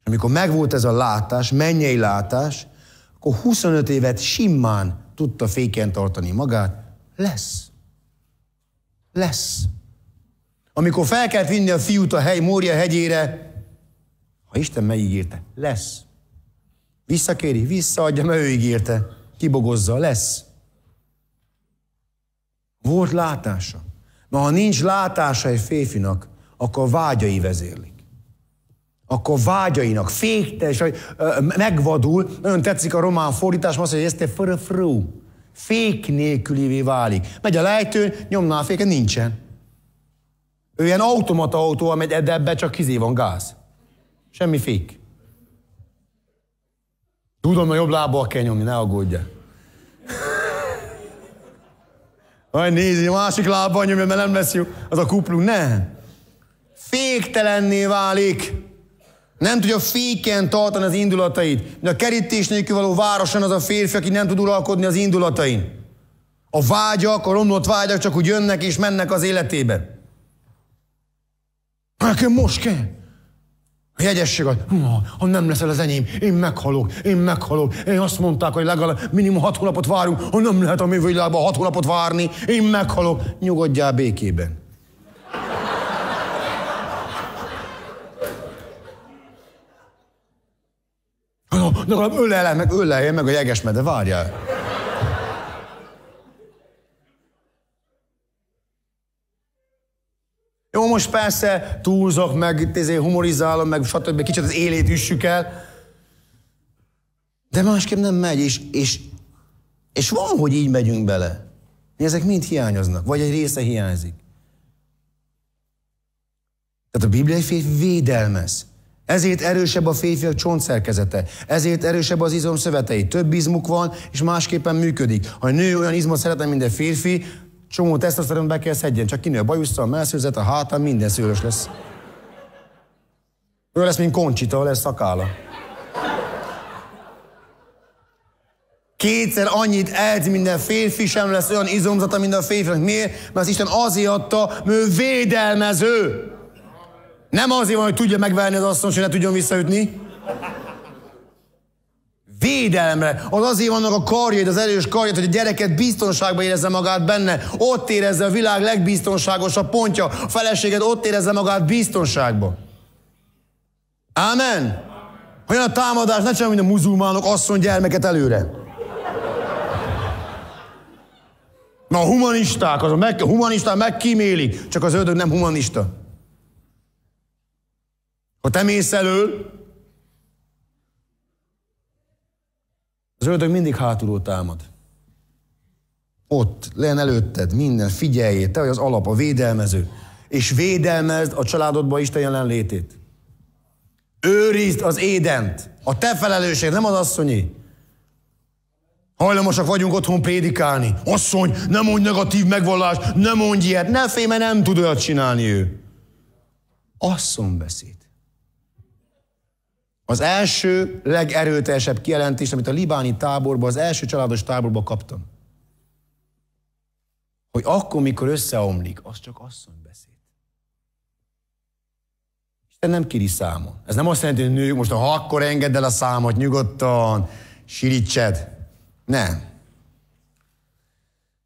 És amikor megvolt ez a látás, mennyei látás, akkor 25 évet simán tudta féken tartani magát. Lesz. Lesz. Amikor fel kell vinni a fiút a hely Mória hegyére, ha Isten megígérte, lesz. Visszakéri, visszaadja, mert ő ígérte kibogozza, lesz. Volt látása. Na, ha nincs látása egy férfinak, akkor vágyai vezérlik. Akkor vágyainak féktes, megvadul. Nagyon tetszik a román fordítás, azt mondja, hogy ezt te fru. Fék nélkülivé válik. Megy a lejtő, nyomná a féket, nincsen. Ő ilyen automata autóval megy, de ebbe csak kizé van gáz. Semmi fék. Tudom, hogy jobb lábbal kell nyomni, ne aggódja. Majd nézi, másik lábbal nyomja, mert nem lesz jó. Az a kuplunk, Ne! Féktelenné válik. Nem tudja féken tartani az indulatait. De a kerítés nélkül való városon az a férfi, aki nem tud uralkodni az indulatain. A vágyak, a romlott vágyak csak úgy jönnek és mennek az életébe. Nekem most kell. A jegyesség, az, ha nem leszel az enyém, én meghalok, én meghalok. Én azt mondták, hogy legalább minimum hat hónapot várunk, ha nem lehet a művilágban hat hónapot várni, én meghalok. Nyugodjál békében. Legalább ölelje meg, ölelje meg a jegesmet, de várjál. most persze túlzok, meg ezért humorizálom, meg stb. Kicsit az élét üssük el. De másképp nem megy, és, és, és van, hogy így megyünk bele. Mi ezek mind hiányoznak, vagy egy része hiányzik. Tehát a Biblia férfi védelmez. Ezért erősebb a férfiak csontszerkezete, ezért erősebb az szövetei. több izmuk van, és másképpen működik. Ha a nő olyan izmot szeretne, mint a férfi, Csomó tesztoszteront be kell szedjen, csak kinő a bajusza, a melszőzet, a hátán, minden szőrös lesz. Ő lesz, mint Koncsita, lesz szakála. Kétszer annyit edz, minden férfi sem lesz olyan izomzata, mint a férfi. Miért? Mert az Isten azért adta, mert ő védelmező. Nem azért van, hogy tudja megválni az asszonyt, hogy ne tudjon visszaütni védelemre. Az azért vannak a karjaid, az erős karjaid, hogy a gyereket biztonságban érezze magát benne. Ott érezze a világ legbiztonságosabb pontja. A feleséged ott érezze magát biztonságban. Ámen? Hogy a támadás, ne csinálj, mint a muzulmánok asszony gyermeket előre. Na, a humanisták, az a meg, humanisták megkímélik, csak az ördög nem humanista. Ha te mész elől, Az ördög mindig hátulról támad. Ott, len előtted, minden, figyeljél, te vagy az alap, a védelmező. És védelmezd a családodba Isten jelenlétét. Őrizd az édent. A te felelősség, nem az asszonyi. Hajlamosak vagyunk otthon prédikálni. Asszony, nem mondj negatív megvallást, nem mondj ilyet. Ne félj, mert nem tud olyat csinálni ő. beszéd. Az első legerőteljesebb kijelentést, amit a libáni táborban, az első családos táborban kaptam. Hogy akkor, mikor összeomlik, az csak asszony beszéd. Isten nem kiri számon. Ez nem azt jelenti, hogy nők, most ha akkor engedd el a számot nyugodtan, sirítsed. Nem.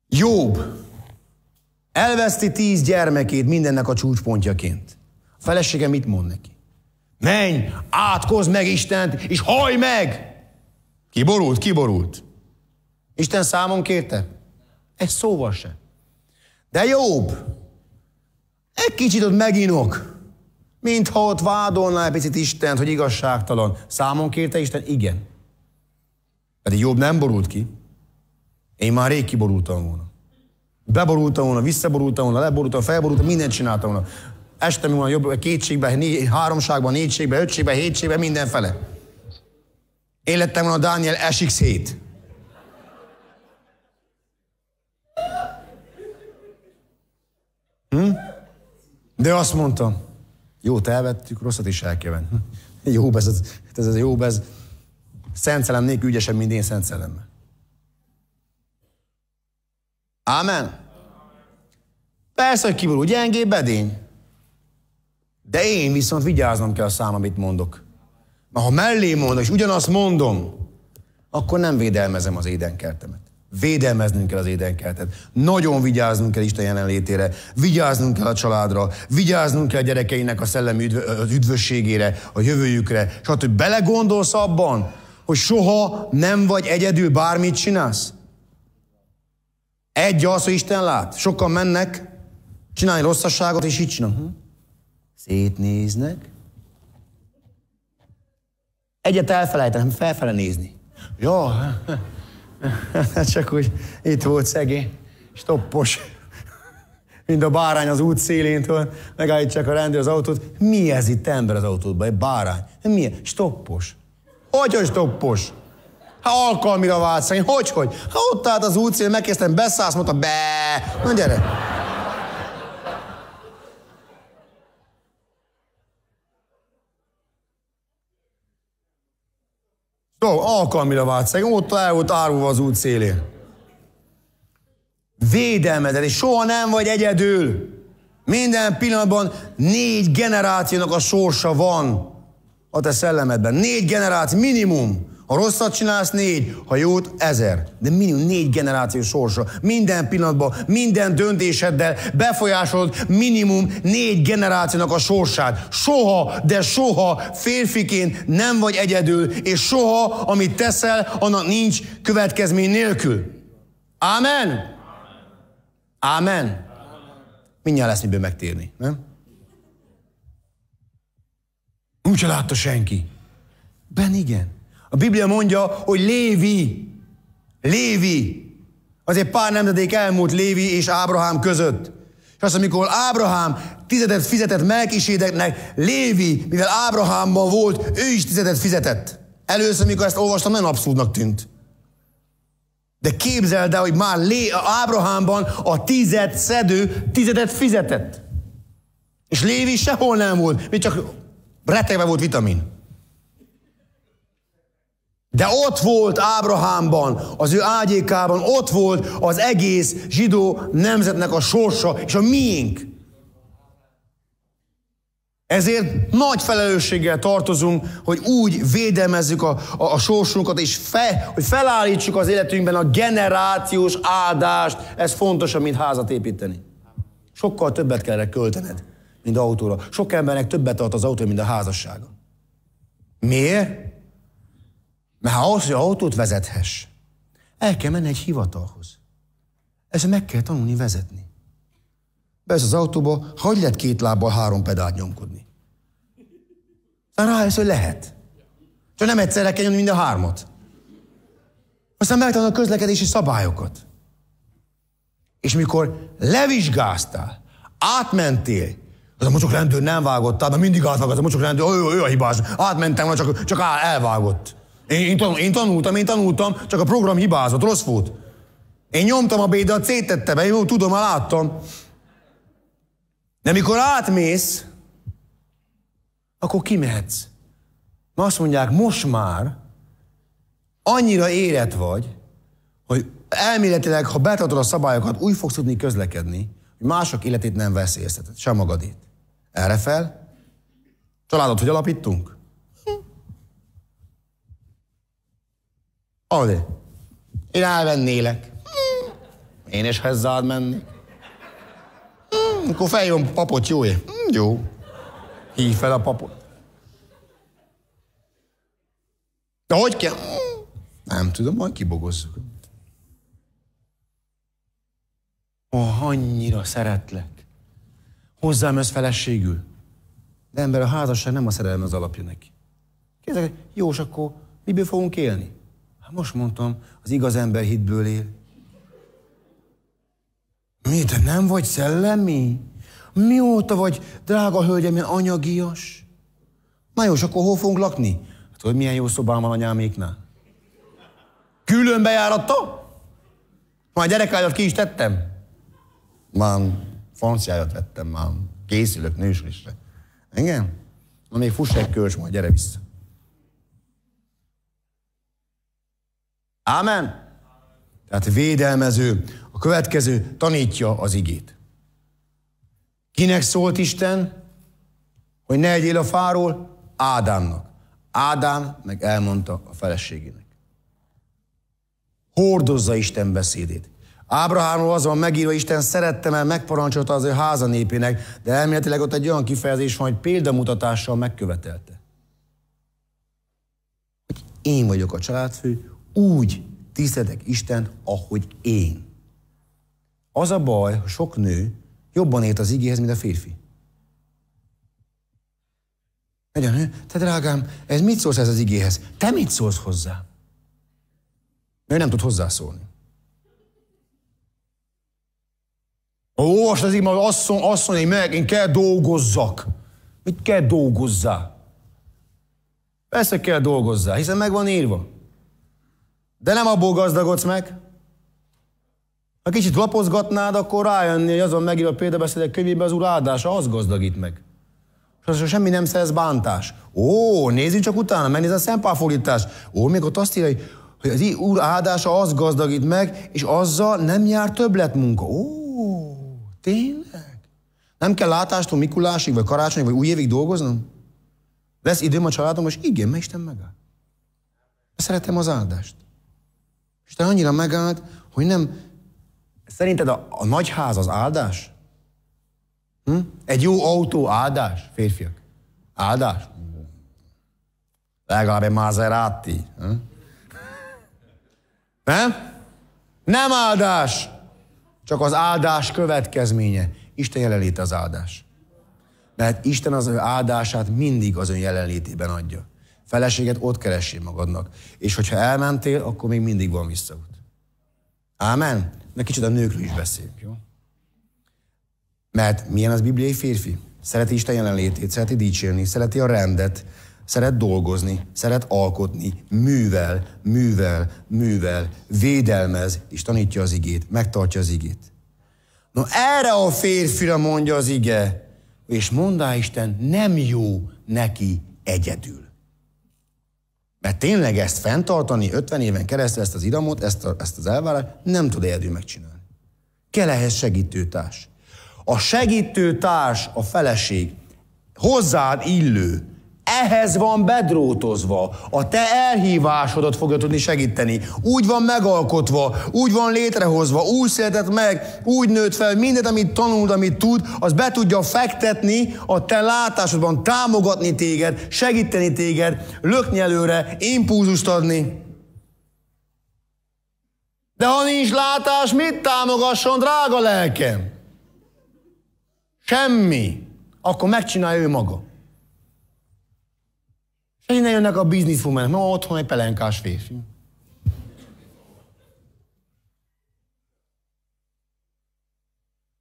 Jobb. Elveszti tíz gyermekét mindennek a csúcspontjaként. A felesége mit mond neki? Menj, átkozz meg Istent, és haj meg! Kiborult, kiborult. Isten számon kérte? Egy szóval se. De jobb. Egy kicsit ott meginok. Mintha ott vádolná egy picit Istent, hogy igazságtalan. Számon kérte Isten? Igen. Pedig jobb nem borult ki. Én már rég kiborultam volna. Beborultam volna, visszaborultam volna, leborultam, felborultam, mindent csináltam volna. Este mi van jobb, kétségbe, né, háromságban, négységbe, ötségbe, hétségbe, mindenfele. Én lettem volna Dániel SX7. Hm? De azt mondtam, Jó elvettük, rosszat is elkeven. jó ez ez, ez, ez jó ez. Szent szellem nélkül ügyesebb, mint én szent szellemmel. Ámen? Persze, hogy kiborul, gyengébb edény. De én viszont vigyáznom kell a szám, amit mondok. Mert ha mellé mondom, és ugyanazt mondom, akkor nem védelmezem az édenkertemet. Védelmeznünk kell az édenkertet. Nagyon vigyáznunk kell Isten jelenlétére, vigyáznunk kell a családra, vigyáznunk kell a gyerekeinek a szellemi üdv- az üdvösségére, a jövőjükre. És hát, hogy belegondolsz abban, hogy soha nem vagy egyedül, bármit csinálsz. Egy az, hogy Isten lát. Sokan mennek csinálni rosszasságot, és így csinálnak szétnéznek, Egyet elfelejtenem, felfele nézni. Jó, hát csak úgy itt volt szegény, stoppos, mint a bárány az út szélén, megállítsák a rendőr az autót. Mi ez itt ember az autóban, egy bárány? Mi? Stoppos. Hogy, hogy stoppos? Hát alkalmira vált hogy, hogy? Ha hát ott állt az út szélén, megkezdtem, beszállsz, mondta, be, na gyere. Jó, alkalmira vált szegény, ott el volt árulva az út szélén. Védelmeden, és soha nem vagy egyedül. Minden pillanatban négy generációnak a sorsa van a te szellemedben. Négy generáció minimum. Ha rosszat csinálsz, négy, ha jót, ezer. De minimum négy generáció sorsa. Minden pillanatban, minden döntéseddel befolyásolod minimum négy generációnak a sorsát. Soha, de soha férfiként nem vagy egyedül, és soha, amit teszel, annak nincs következmény nélkül. Ámen? Ámen. Mindjárt lesz miből megtérni, nem? Úgyse látta senki. Ben igen. A Biblia mondja, hogy Lévi, Lévi, az egy pár nemzedék elmúlt Lévi és Ábrahám között. És azt, amikor Ábrahám tizedet fizetett Melkisédeknek, Lévi, mivel Ábrahámban volt, ő is tizedet fizetett. Először, amikor ezt olvastam, nagyon abszurdnak tűnt. De képzeld el, hogy már Lé, Ábrahámban a tized szedő tizedet fizetett. És Lévi sehol nem volt, még csak retegve volt vitamin. De ott volt Ábrahámban, az ő ágyékában, ott volt az egész zsidó nemzetnek a sorsa és a miénk. Ezért nagy felelősséggel tartozunk, hogy úgy védelmezzük a, a, a sorsunkat, és fe, hogy felállítsuk az életünkben a generációs áldást. Ez fontosabb, mint házat építeni. Sokkal többet kell erre költened, mint autóra. Sok embernek többet ad az autó, mint a házassága. Miért? Mert ahhoz, hogy autót vezethess, el kell menni egy hivatalhoz. Ezt meg kell tanulni vezetni. Bejössz az autóba, hogy lehet két lábbal három pedált nyomkodni? Aztán rájössz, hogy lehet. Csak nem egyszerre kell nyomni mind a hármat. Aztán megtanul a közlekedési szabályokat. És mikor levizsgáztál, átmentél, az a mocsok rendőr nem vágottál, mert de mindig átvágott, az a mocsok rendőr, ő, ő a hibás, átmentem, csak, csak elvágott. Én, én, tanultam, én tanultam, én tanultam, csak a program hibázott, rossz volt. Én nyomtam a B, de a C tette be, jó, tudom, már láttam. De mikor átmész, akkor kimehetsz. Ma azt mondják, most már annyira érett vagy, hogy elméletileg, ha betartod a szabályokat, úgy fogsz tudni közlekedni, hogy mások életét nem veszélyezteted, sem magadét. Erre fel? Családot hogy alapítunk? Ade, én elvennélek. Hmm. Én is hezzád mennék. Hmm, akkor feljön papot, jó -e? Jó. Hívj fel a papot. De hogy kell? Nem tudom, majd kibogozzuk. Oh, annyira szeretlek. Hozzám ez feleségül. De ember, a házasság nem a szerelem az alapja neki. Kérdezik, jó, és akkor miből fogunk élni? Hát most mondtam, az igaz ember hitből él. Mi, te nem vagy szellemi? Mióta vagy, drága hölgyem, ilyen anyagias? Na jó, és akkor hol fogunk lakni? Hát, hogy milyen jó szobám van anyáméknál. Külön bejáratta? Már gyerekágyat ki is tettem? Már franciáját vettem, már készülök nősülésre. Igen? Na még fuss egy kölcs, majd gyere vissza. Ámen? Tehát védelmező. A következő tanítja az igét. Kinek szólt Isten, hogy ne egyél a fáról? Ádámnak. Ádám meg elmondta a feleségének. Hordozza Isten beszédét. Ábrahámról az van megírva, Isten szerette, mert megparancsolta az ő háza népének, de elméletileg ott egy olyan kifejezés van, hogy példamutatással megkövetelte. Hogy én vagyok a családfő, úgy tiszedek Isten, ahogy én. Az a baj, hogy sok nő jobban ért az igéhez, mint a férfi. Megy a nő, te drágám, ez mit szólsz ez az igéhez? Te mit szólsz hozzá? Ő nem tud hozzászólni. most az ima, asszony, asszony, hogy meg, én kell dolgozzak. Mit kell dolgozzá? Persze kell dolgozzá, hiszen meg van írva. De nem abból gazdagodsz meg. Ha kicsit lapozgatnád, akkor rájönnél, hogy azon megírva a példabeszédek könyvében az úr áldása, az gazdagít meg. És az, semmi nem szerez bántás. Ó, nézzünk csak utána, megnéz a szempáfordítás. Ó, még ott azt írja, hogy, hogy az úr áldása az gazdagít meg, és azzal nem jár többlet munka. Ó, tényleg? Nem kell látástól Mikulásig, vagy karácsonyig, vagy újévig dolgoznom? Lesz időm a családom és igen, mert Isten megáll. Szeretem az áldást. Isten annyira megállt, hogy nem... Szerinted a, a nagy ház az áldás? Hm? Egy jó autó áldás, férfiak? Áldás? Legalább egy Maserati. Hm? Nem? Nem áldás! Csak az áldás következménye. Isten jelenlét az áldás. Mert Isten az ő áldását mindig az ön jelenlétében adja. Feleséget ott keresél magadnak. És hogyha elmentél, akkor még mindig van visszaút. Ámen? Na kicsit a nőkről is beszéljük, jó? Mert milyen az bibliai férfi? Szereti Isten jelenlétét, szereti dicsérni, szereti a rendet, szeret dolgozni, szeret alkotni, művel, művel, művel, védelmez, és tanítja az igét, megtartja az igét. Na erre a férfira mondja az ige, és mondá Isten, nem jó neki egyedül. Mert tényleg ezt fenntartani 50 éven keresztül, ezt az idamot, ezt, a, ezt az elvárást nem tud egyedül megcsinálni. Kell ehhez segítőtárs. A segítőtárs, a feleség hozzád illő, ehhez van bedrótozva. A te elhívásodat fogja tudni segíteni. Úgy van megalkotva, úgy van létrehozva, úgy született meg, úgy nőtt fel, mindent, amit tanult, amit tud, az be tudja fektetni a te látásodban, támogatni téged, segíteni téged, lökni előre, impulzust adni. De ha nincs látás, mit támogasson, drága lelkem? Semmi. Akkor megcsinálja ő maga. Innen jönnek a bizniszwomanek, ma otthon egy pelenkás férfi.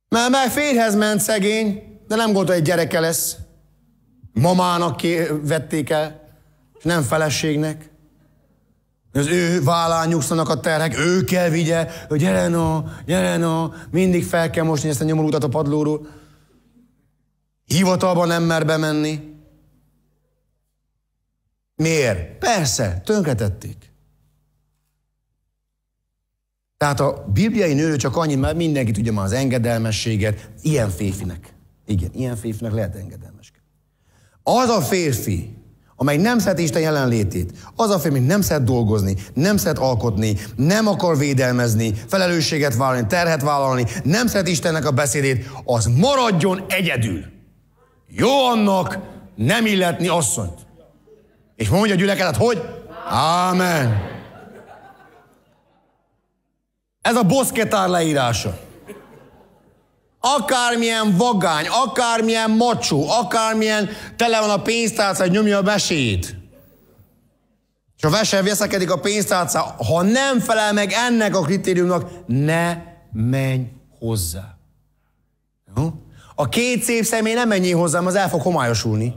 Mert már férhez ment szegény, de nem gondolta, hogy gyereke lesz. Mamának vették el, és nem feleségnek. Az ő vállán nyugszanak a terhek, ő kell vigye, hogy gyere no, gyere no, mindig fel kell mosni ezt a nyomorútat a padlóról. Hivatalban nem mer bemenni. Miért? Persze, tönkretették. Tehát a bibliai nő csak annyi, mert mindenki tudja már az engedelmességet, ilyen férfinek. Igen, ilyen férfinek lehet engedelmeskedni. Az a férfi, amely nem szeret Isten jelenlétét, az a férfi, ami nem szeret dolgozni, nem szeret alkotni, nem akar védelmezni, felelősséget vállalni, terhet vállalni, nem szeret Istennek a beszédét, az maradjon egyedül. Jó annak nem illetni asszonyt. És mondja a gyülekezet, hogy? Ámen. Ez a boszketár leírása. Akármilyen vagány, akármilyen macsó, akármilyen tele van a pénztárca, hogy nyomja a veséjét. És a vese veszekedik a pénztárca, ha nem felel meg ennek a kritériumnak, ne menj hozzá. A két szép személy nem menjél hozzám, az el fog homályosulni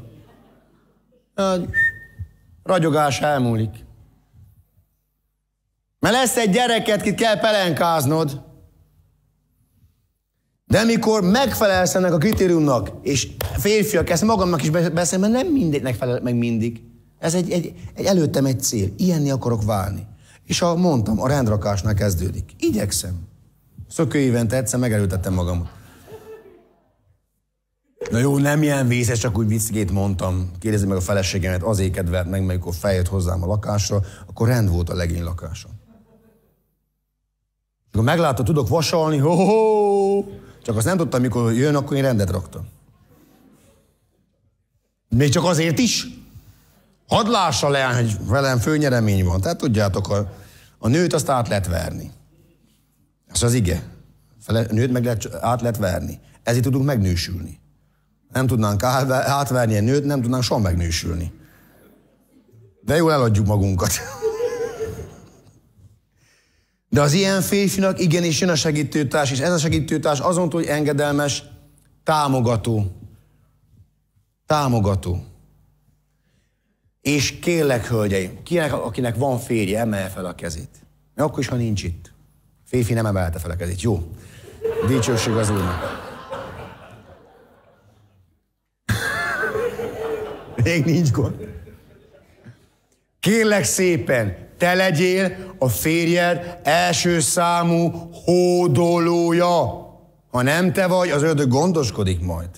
ragyogás elmúlik. Mert lesz egy gyereket, kit kell pelenkáznod, de mikor megfelelsz ennek a kritériumnak, és férfiak, ezt magamnak is beszélem, mert nem mindegynek felel meg mindig. Ez egy, egy, egy előttem egy cél. Ilyenni akarok válni. És ha mondtam, a rendrakásnál kezdődik. Igyekszem. Szökőévente egyszer megerőltettem magamat. Na jó, nem ilyen vészes, csak úgy viccikét mondtam. Kérdezi meg a feleségemet, azért kedvelt meg, mert amikor feljött hozzám a lakásra, akkor rend volt a legény lakása. És akkor meglátta, tudok vasalni, ho, -ho, -ho! Csak azt nem tudtam, mikor jön, akkor én rendet raktam. Még csak azért is? Hadd lássa le, hogy velem főnyeremény van. Tehát tudjátok, a, a nőt azt át lehet verni. Ez az ige. A nőt meg lehet, át lehet verni. Ezért tudunk megnősülni nem tudnánk átverni egy nőt, nem tudnánk soha megnősülni. De jól eladjuk magunkat. De az ilyen férfinak igenis jön a segítőtárs, és ez a segítőtárs azon túl, hogy engedelmes, támogató. Támogató. És kérlek, hölgyeim, kinek, akinek van férje, emelje fel a kezét. Mert akkor is, ha nincs itt. Férfi nem emelte fel a kezét. Jó. Dicsőség az Úrnak. Még nincs gond. Kérlek szépen, te legyél a férjed első számú hódolója. Ha nem te vagy, az ördög gondoskodik majd.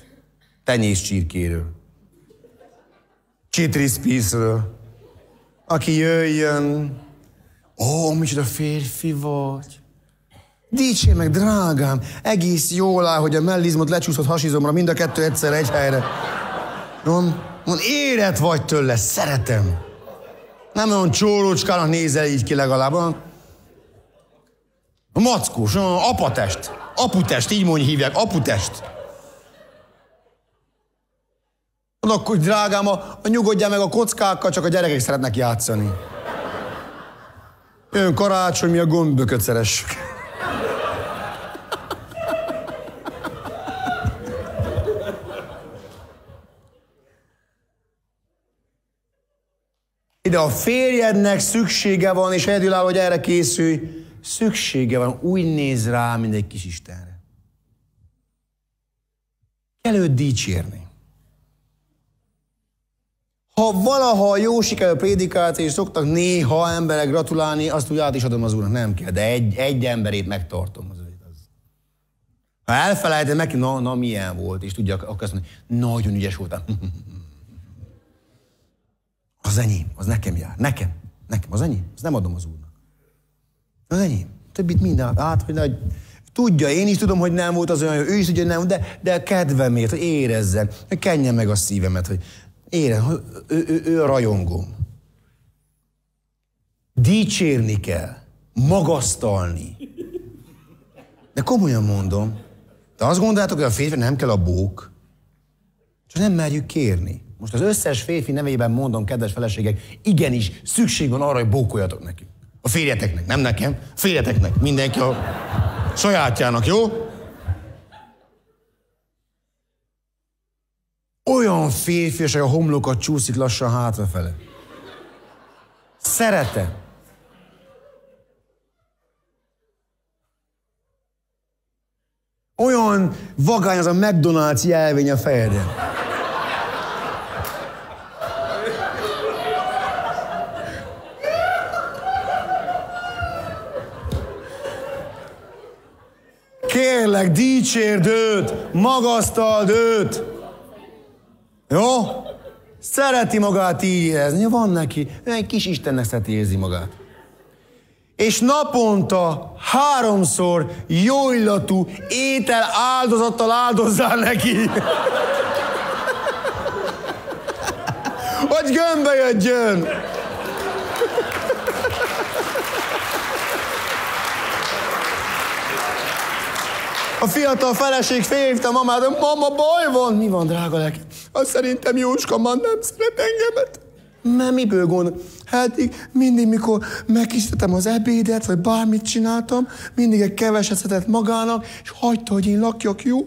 Tenyész csirkéről. Csitriszpíszről. Aki jöjjön. Ó, micsoda férfi vagy. Dicsé meg, drágám, egész jól áll, hogy a mellizmot lecsúszott hasizomra, mind a kettő egyszer egy helyre. nem? Mond, érett vagy tőle, szeretem. Nem olyan csórócskának nézel így ki legalább. A mackós, apatest, aputest, így mondj hívják, aputest. Mondom, akkor drágám, a, a nyugodjál meg a kockákkal, csak a gyerekek szeretnek játszani. Ön karácsony, mi a gombököt szeressük. Ide a férjednek szüksége van, és egyedülálló, hogy erre készülj. Szüksége van, úgy néz rá, mint egy kis Istenre. Kell őt dicsérni. Ha valaha jó sikerül prédikált, és szoktak néha emberek gratulálni, azt úgy át is adom az úrnak, nem kell, de egy, egy emberét megtartom. Az, az. Ha elfelejtem, neki, na, na milyen volt, és tudja, akkor azt mondja, nagyon ügyes voltam. Az enyém, az nekem jár. Nekem, nekem, az enyém. Az nem adom az úrnak. Az enyém. Többit minden hát hogy nagy... Tudja, én is tudom, hogy nem volt az olyan, ő is tudja, hogy nem, de, de a kedvemért, hogy érezzen, hogy kenje meg a szívemet, hogy érez, hogy ő, ő, ő a rajongóm. Dicsérni kell, magasztalni. De komolyan mondom, de azt gondoljátok, hogy a férfi nem kell a bók, csak nem merjük kérni. Most az összes férfi nevében mondom, kedves feleségek, igenis szükség van arra, hogy bókoljatok neki. A férjeteknek, nem nekem, a férjeteknek, mindenki a sajátjának, jó? Olyan férfi, és a homlokat csúszik lassan hátrafele. Szeretem. Olyan vagány az a McDonald's jelvény a fejedre. kérlek, dicsérd őt, magasztald őt. Jó? Szereti magát így érezni, van neki, ő egy kis Istennek szereti érzi magát. És naponta háromszor jó illatú étel áldozattal áldozzál neki. Hogy gömbbe jöjjön. A fiatal feleség félhívta a mamát, hogy mama baj van. Mi van, drága lelki? Azt szerintem Jóska ma nem szeret engemet. Nem, miből gond? Hát így mindig, mikor megkisztetem az ebédet, vagy bármit csináltam, mindig egy keveset szedett magának, és hagyta, hogy én lakjak jó.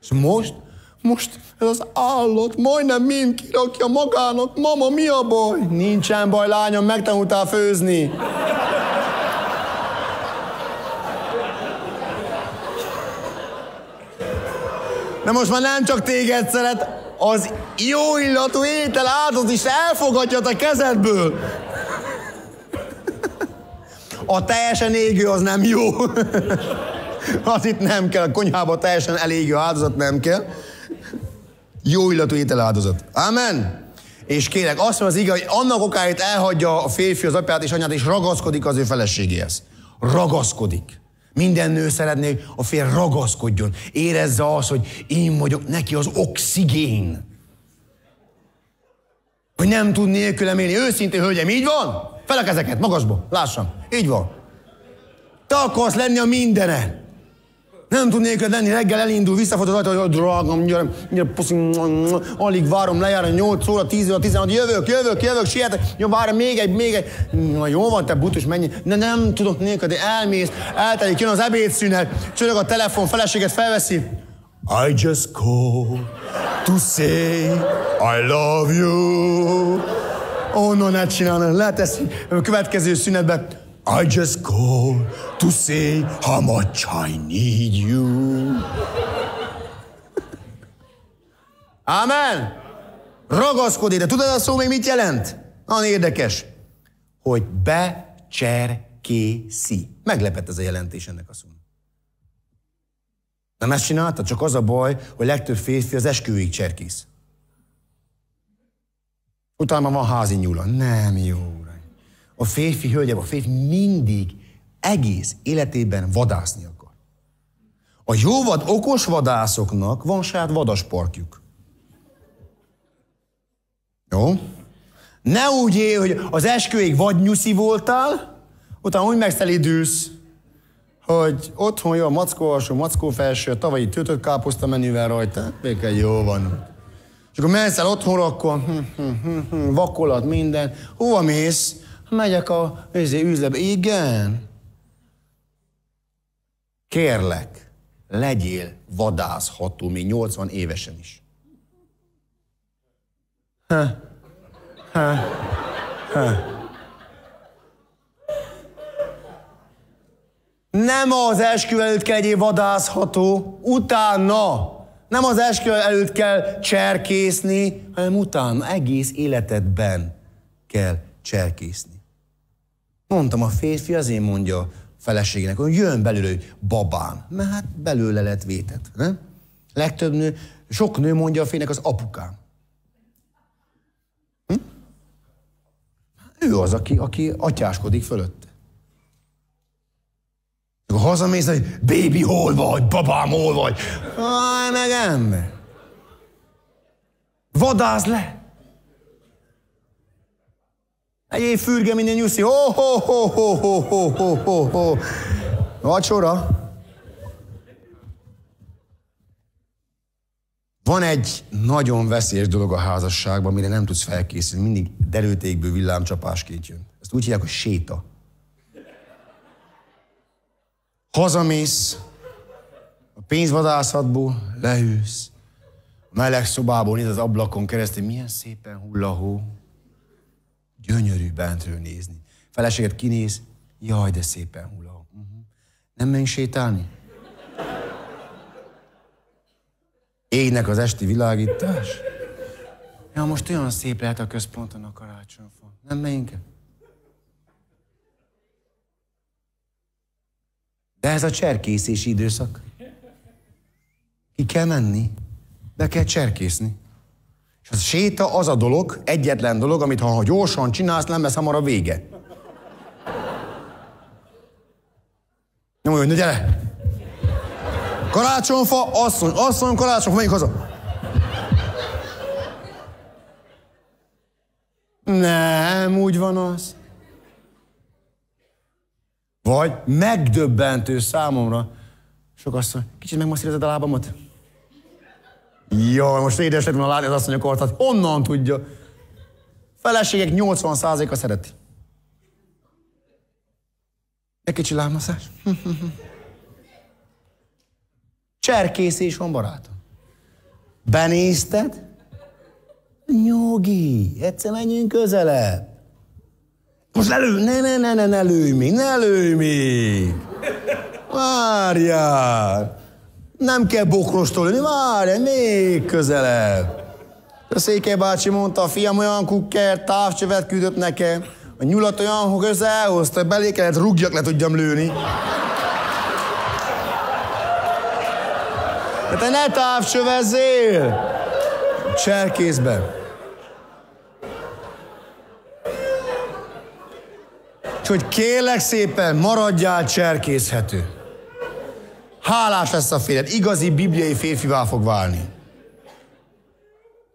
És most? Most ez az állat majdnem mind kirakja magának. Mama, mi a baj? Nincsen baj, lányom, megtanultál főzni. Na most már nem csak téged szeret, az jó illatú étel áldoz is elfogadja a kezedből. A teljesen égő az nem jó. Az itt nem kell, a konyhába teljesen elégő áldozat nem kell. Jó illatú étel áldozat. Amen. És kérek, azt mondja az igaz, hogy annak okáért elhagyja a férfi az apját és anyát és ragaszkodik az ő feleségéhez. Ragaszkodik. Minden nő szeretné, a férj ragaszkodjon. Érezze azt, hogy én vagyok neki az oxigén. Hogy nem tud nélkülem élni. Őszintén, hölgyem, így van? Felek ezeket, magasba, lássam. Így van. Te akarsz lenni a mindenen. Nem tudnék nélküled lenni, reggel elindul, visszafogta az ajtó, hogy drágam, gyerem, gyere, puszim, alig várom, lejár a 8 óra, 10 óra, 16, jövök, jövök, jövök, sietek, jó, várj, még egy, még egy. Na jó van, te butus, mennyi, de nem tudok de elmész, eltelik, jön az ebédszünet, csörög a telefon, feleséget felveszi. I just call to say I love you. Onnan oh, no, ne csinálni, leteszi, következő szünetben I just call to say how much I need you. Amen! Ragaszkodj, de tudod a szó még mit jelent? Nagyon érdekes, hogy becserkészi. Meglepett ez a jelentés ennek a szónak. Nem ezt csinálta, csak az a baj, hogy legtöbb férfi az esküvőig cserkész. Utána van házi nyúla. Nem jó. A férfi hölgyem, a férfi mindig egész életében vadászni akar. A jó vad, okos vadászoknak van saját vadasparkjuk. Jó? Ne úgy él, hogy az esküvég vagy nyuszi voltál, utána úgy megszelidülsz, hogy otthon jó a mackó alsó, mackó felső, a tavalyi töltött káposzta menüvel rajta, végre jó van. És akkor mensz el otthonra, akkor hm, hm, hm, hm vakolat, minden. Hova mész? Megyek a izé, üzletbe. Igen. Kérlek, legyél vadászható még 80 évesen is. Ha. Ha. Ha. Nem az esküvő előtt kell egyéb vadászható, utána. Nem az esküvő előtt kell cserkészni, hanem utána, egész életedben kell cserkészni. Mondtam, a férfi azért mondja a feleségének, hogy jön belőle, hogy babám. Mert hát belőle lett vétet. ne? Legtöbb nő, sok nő mondja a fének az apukám. Hm? Ő az, aki, aki atyáskodik fölötte. Ha hazamész, hogy bébi, hol vagy, babám, hol vagy. Aj, meg ember. Vadász le év fürge minden nyuszi. Ho, ho, ho, ho, ho, ho, ho, ho, ho. Vacsora. Van egy nagyon veszélyes dolog a házasságban, amire nem tudsz felkészülni. Mindig derültékből villámcsapásként jön. Ezt úgy hívják, hogy séta. Hazamész, a pénzvadászatból lehűsz, a meleg szobából néz az ablakon keresztül, milyen szépen hull a hó gyönyörű bentről nézni. Feleséged kinéz, jaj, de szépen hula. Uh -huh. Nem menj sétálni? Égnek az esti világítás. Ja, most olyan szép lehet a központon a karácsonyfa. Nem menjünk -e? De ez a cserkészési időszak. Ki kell menni, be kell cserkészni. És az séta az a dolog, egyetlen dolog, amit ha gyorsan csinálsz, nem lesz hamar a vége. Nem olyan, hogy gyere! Karácsonyfa, asszony, asszony, karácsonyfa, menjünk haza! Nem, úgy van az. Vagy megdöbbentő számomra. Sok asszony, kicsit megmasszírozod a lábamat? Jó, most édes lett a látni az asszonyok arcát, honnan tudja? Feleségek 80%-a szereti. Egy kicsi lámaszás. és van, barátom. Benézted? Nyugi, egyszer menjünk közelebb. Most elő, ne, ne, ne, ne, ne lőj még, ne lőj még. Várjál. Nem kell bokrostól ülni, várj, még közelebb. A Széke bácsi mondta, a fiam olyan kukker, távcsövet küldött nekem. A nyulat olyan, hogy össze hogy belé kellett rúgjak, le tudjam lőni. De te ne távcsövezzél! Cserkészbe. Úgyhogy kérlek szépen, maradjál cserkészhető. Hálás lesz a férjed, igazi bibliai férfivá fog válni.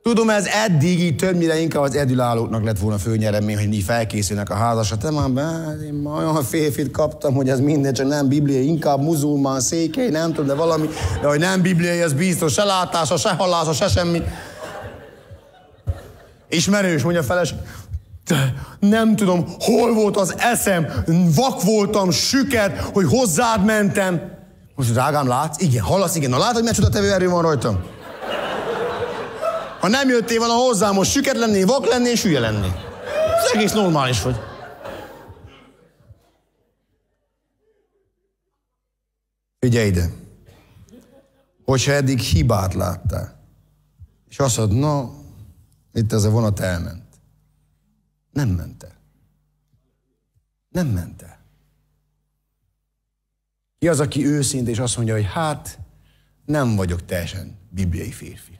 Tudom, ez eddig így többnyire inkább az edülállóknak lett volna főnyeremény, hogy mi felkészülnek a házasra. Te már be, én ma olyan férfit kaptam, hogy ez minden csak nem bibliai, inkább muzulmán székely, nem tudom, de valami, de hogy nem bibliai, az biztos, se látása, se hallása, se semmi. Ismerős, mondja a feleség, de nem tudom, hol volt az eszem, vak voltam, süket, hogy hozzád mentem. Most drágám, látsz? Igen, hallasz, igen. Na látod, mert csodatevő erő van rajtam? Ha nem jöttél volna hozzám, most süket lennél, vak lennél, és hülye lennél. Ez egész normális vagy. Figyelj ide. Hogyha eddig hibát láttál, és azt mondod, na, itt ez a vonat elment. Nem ment el. Nem ment el. Ki az, aki őszint és azt mondja, hogy hát nem vagyok teljesen bibliai férfi.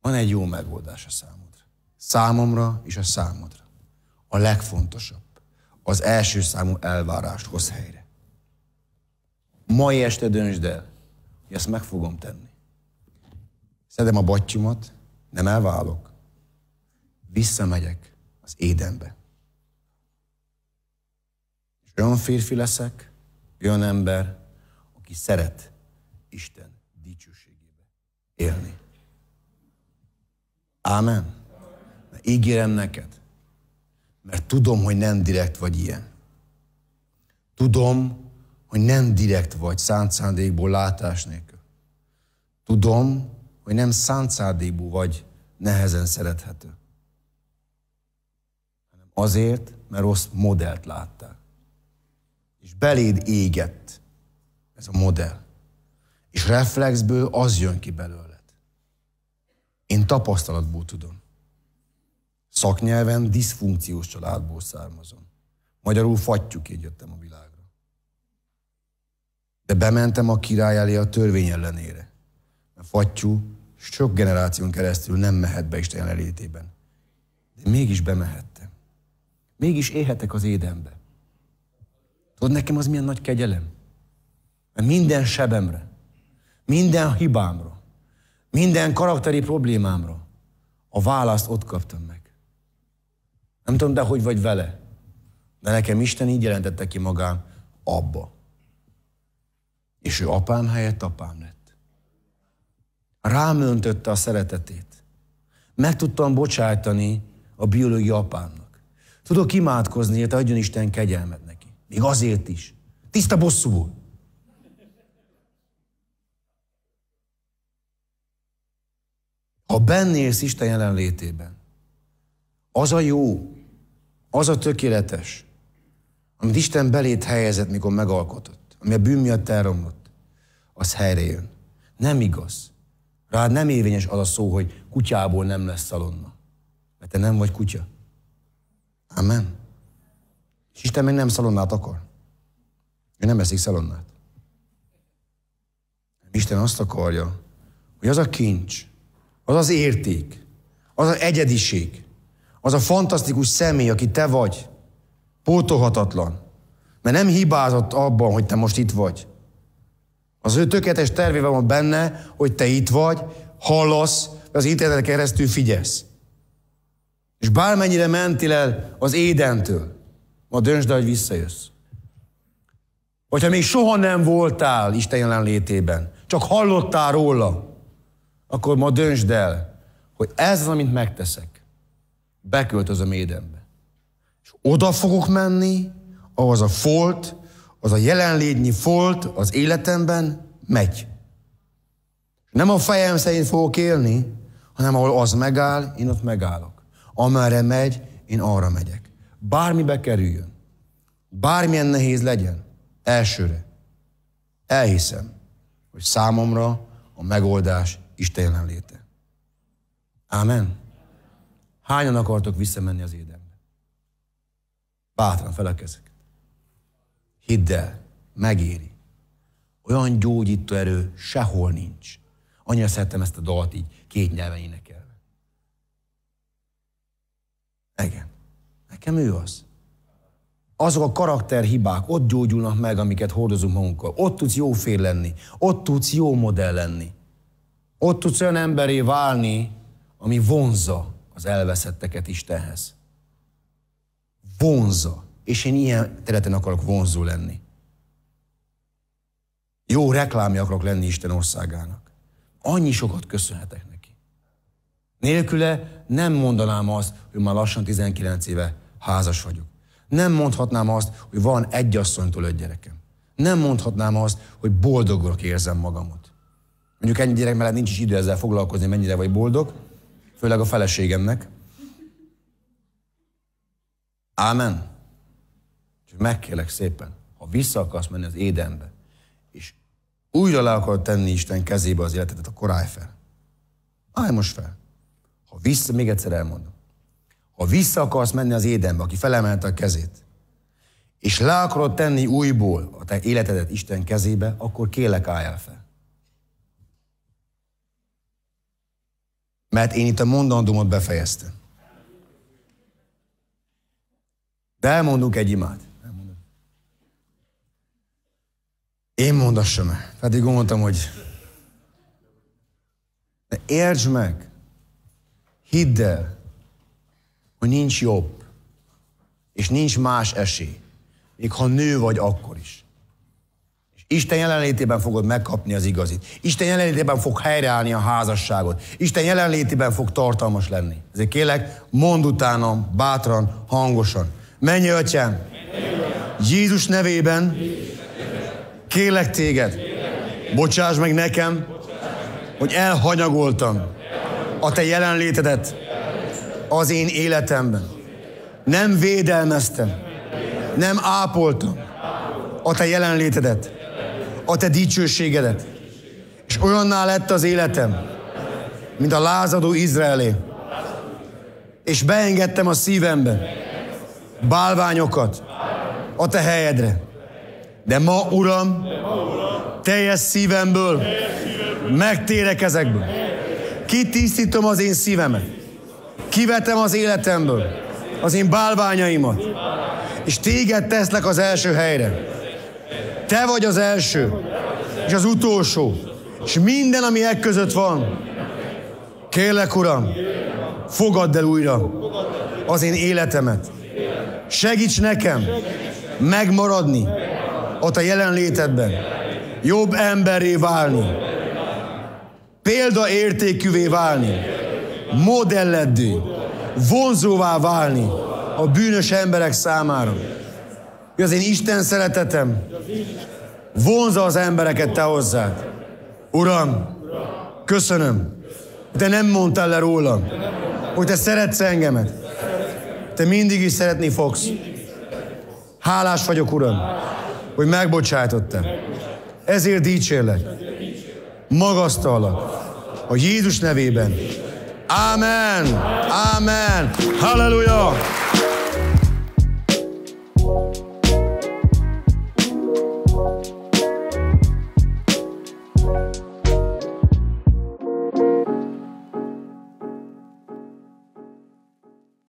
Van egy jó megoldás a számodra. Számomra és a számodra. A legfontosabb. Az első számú elvárást hoz helyre. Mai este döntsd el, hogy ezt meg fogom tenni. Szedem a batyumat, nem elválok. Visszamegyek az édenbe. Olyan férfi leszek, olyan ember, aki szeret Isten dicsőségébe élni. Ámen. Mert ígérem neked, mert tudom, hogy nem direkt vagy ilyen. Tudom, hogy nem direkt vagy szánt szándékból látás nélkül. Tudom, hogy nem szánt szándékból vagy nehezen szerethető. Hanem azért, mert rossz modellt látták és beléd égett ez a modell. És reflexből az jön ki belőled. Én tapasztalatból tudom. Szaknyelven diszfunkciós családból származom. Magyarul így jöttem a világra. De bementem a király elé a törvény ellenére. A fattyú sok generáción keresztül nem mehet be Isten elétében. De mégis bemehettem. Mégis éhetek az édenbe. Tudod, nekem az milyen nagy kegyelem? Mert minden sebemre, minden hibámra, minden karakteri problémámra a választ ott kaptam meg. Nem tudom, de hogy vagy vele. De nekem Isten így jelentette ki magán abba. És ő apám helyett apám lett. Rám öntötte a szeretetét. Meg tudtam bocsájtani a biológia apámnak. Tudok imádkozni, hogy adjon Isten kegyelmet még azért is. Tiszta bosszúból. Ha bennélsz Isten jelenlétében, az a jó, az a tökéletes, amit Isten belét helyezett, mikor megalkotott, ami a bűn miatt elromlott, az jön. Nem igaz. Rád nem érvényes az a szó, hogy kutyából nem lesz szalonna. Mert te nem vagy kutya. Amen. És Isten meg nem szalonnát akar. Ő nem eszik szalonnát. Isten azt akarja, hogy az a kincs, az az érték, az az egyediség, az a fantasztikus személy, aki te vagy, pótolhatatlan, mert nem hibázott abban, hogy te most itt vagy. Az ő tökéletes tervében van benne, hogy te itt vagy, hallasz, az interneten keresztül figyelsz. És bármennyire mentél el az édentől, Ma döntsd el, hogy visszajössz. Hogyha még soha nem voltál Isten jelenlétében, csak hallottál róla, akkor ma döntsd el, hogy ez az, amit megteszek. Beköltözöm édenbe. És oda fogok menni, ahhoz a folt, az a jelenlétnyi folt az életemben megy. Nem a fejem szerint fogok élni, hanem ahol az megáll, én ott megállok. Amerre megy, én arra megyek bármibe kerüljön, bármilyen nehéz legyen, elsőre elhiszem, hogy számomra a megoldás Isten jelenléte. Ámen. Hányan akartok visszamenni az édenbe? Bátran felekezek. Hidd el, megéri. Olyan gyógyító erő sehol nincs. Annyira szerettem ezt a dalt így két nyelven énekelve. Igen. Nekem ő az. Azok a karakterhibák ott gyógyulnak meg, amiket hordozunk magunkkal. Ott tudsz jó fél lenni, ott tudsz jó modell lenni. Ott tudsz olyan emberé válni, ami vonza az elveszetteket Istenhez. Vonza. És én ilyen területen akarok vonzó lenni. Jó reklámja akarok lenni Isten országának. Annyi sokat köszönhetek neki. Nélküle nem mondanám azt, hogy már lassan 19 éve házas vagyok. Nem mondhatnám azt, hogy van egy asszonytól öt gyerekem. Nem mondhatnám azt, hogy boldogok érzem magamot. Mondjuk ennyi gyerek mellett nincs is idő ezzel foglalkozni, mennyire vagy boldog, főleg a feleségemnek. Ámen. Csak megkérlek szépen, ha vissza akarsz menni az édenbe, és újra le akarod tenni Isten kezébe az életedet, akkor állj fel. Állj most fel. Ha vissza, még egyszer elmondom. Ha vissza akarsz menni az édenbe, aki felemelte a kezét, és le akarod tenni újból a te életedet Isten kezébe, akkor kélek álljál fel. Mert én itt a mondandómat befejeztem. De elmondunk egy imád. Én mondassam el. Pedig gondoltam, hogy de értsd meg, hidd el, hogy nincs jobb, és nincs más esély, még ha nő vagy akkor is. És Isten jelenlétében fogod megkapni az igazit. Isten jelenlétében fog helyreállni a házasságod. Isten jelenlétében fog tartalmas lenni. Ezért kélek, mondd utánam bátran, hangosan. Menj, Atyám! Jézus nevében kélek téged, bocsáss meg nekem, hogy elhanyagoltam a te jelenlétedet, az én életemben. Nem védelmeztem. Nem ápoltam a te jelenlétedet, a te dicsőségedet. És olyanná lett az életem, mint a lázadó Izraelé. És beengedtem a szívembe bálványokat a te helyedre. De ma, Uram, teljes szívemből megtérek ezekből. Kitisztítom az én szívemet Kivetem az életemből az én bálványaimat, és téged teszlek az első helyre. Te vagy az első, és az utolsó, és minden, ami egy között van. Kérlek, Uram, fogadd el újra az én életemet. Segíts nekem megmaradni a te jelenlétedben, jobb emberré válni, példaértékűvé válni modelleddi, vonzóvá válni a bűnös emberek számára. Hogy az én Isten szeretetem vonza az embereket te hozzád. Uram, köszönöm, de nem mondtál le rólam, hogy te szeretsz engemet. Te mindig is szeretni fogsz. Hálás vagyok, Uram, hogy megbocsájtottam. Ezért dicsérlek. Magasztalak. A Jézus nevében. Amen. Amen. Hallelujah.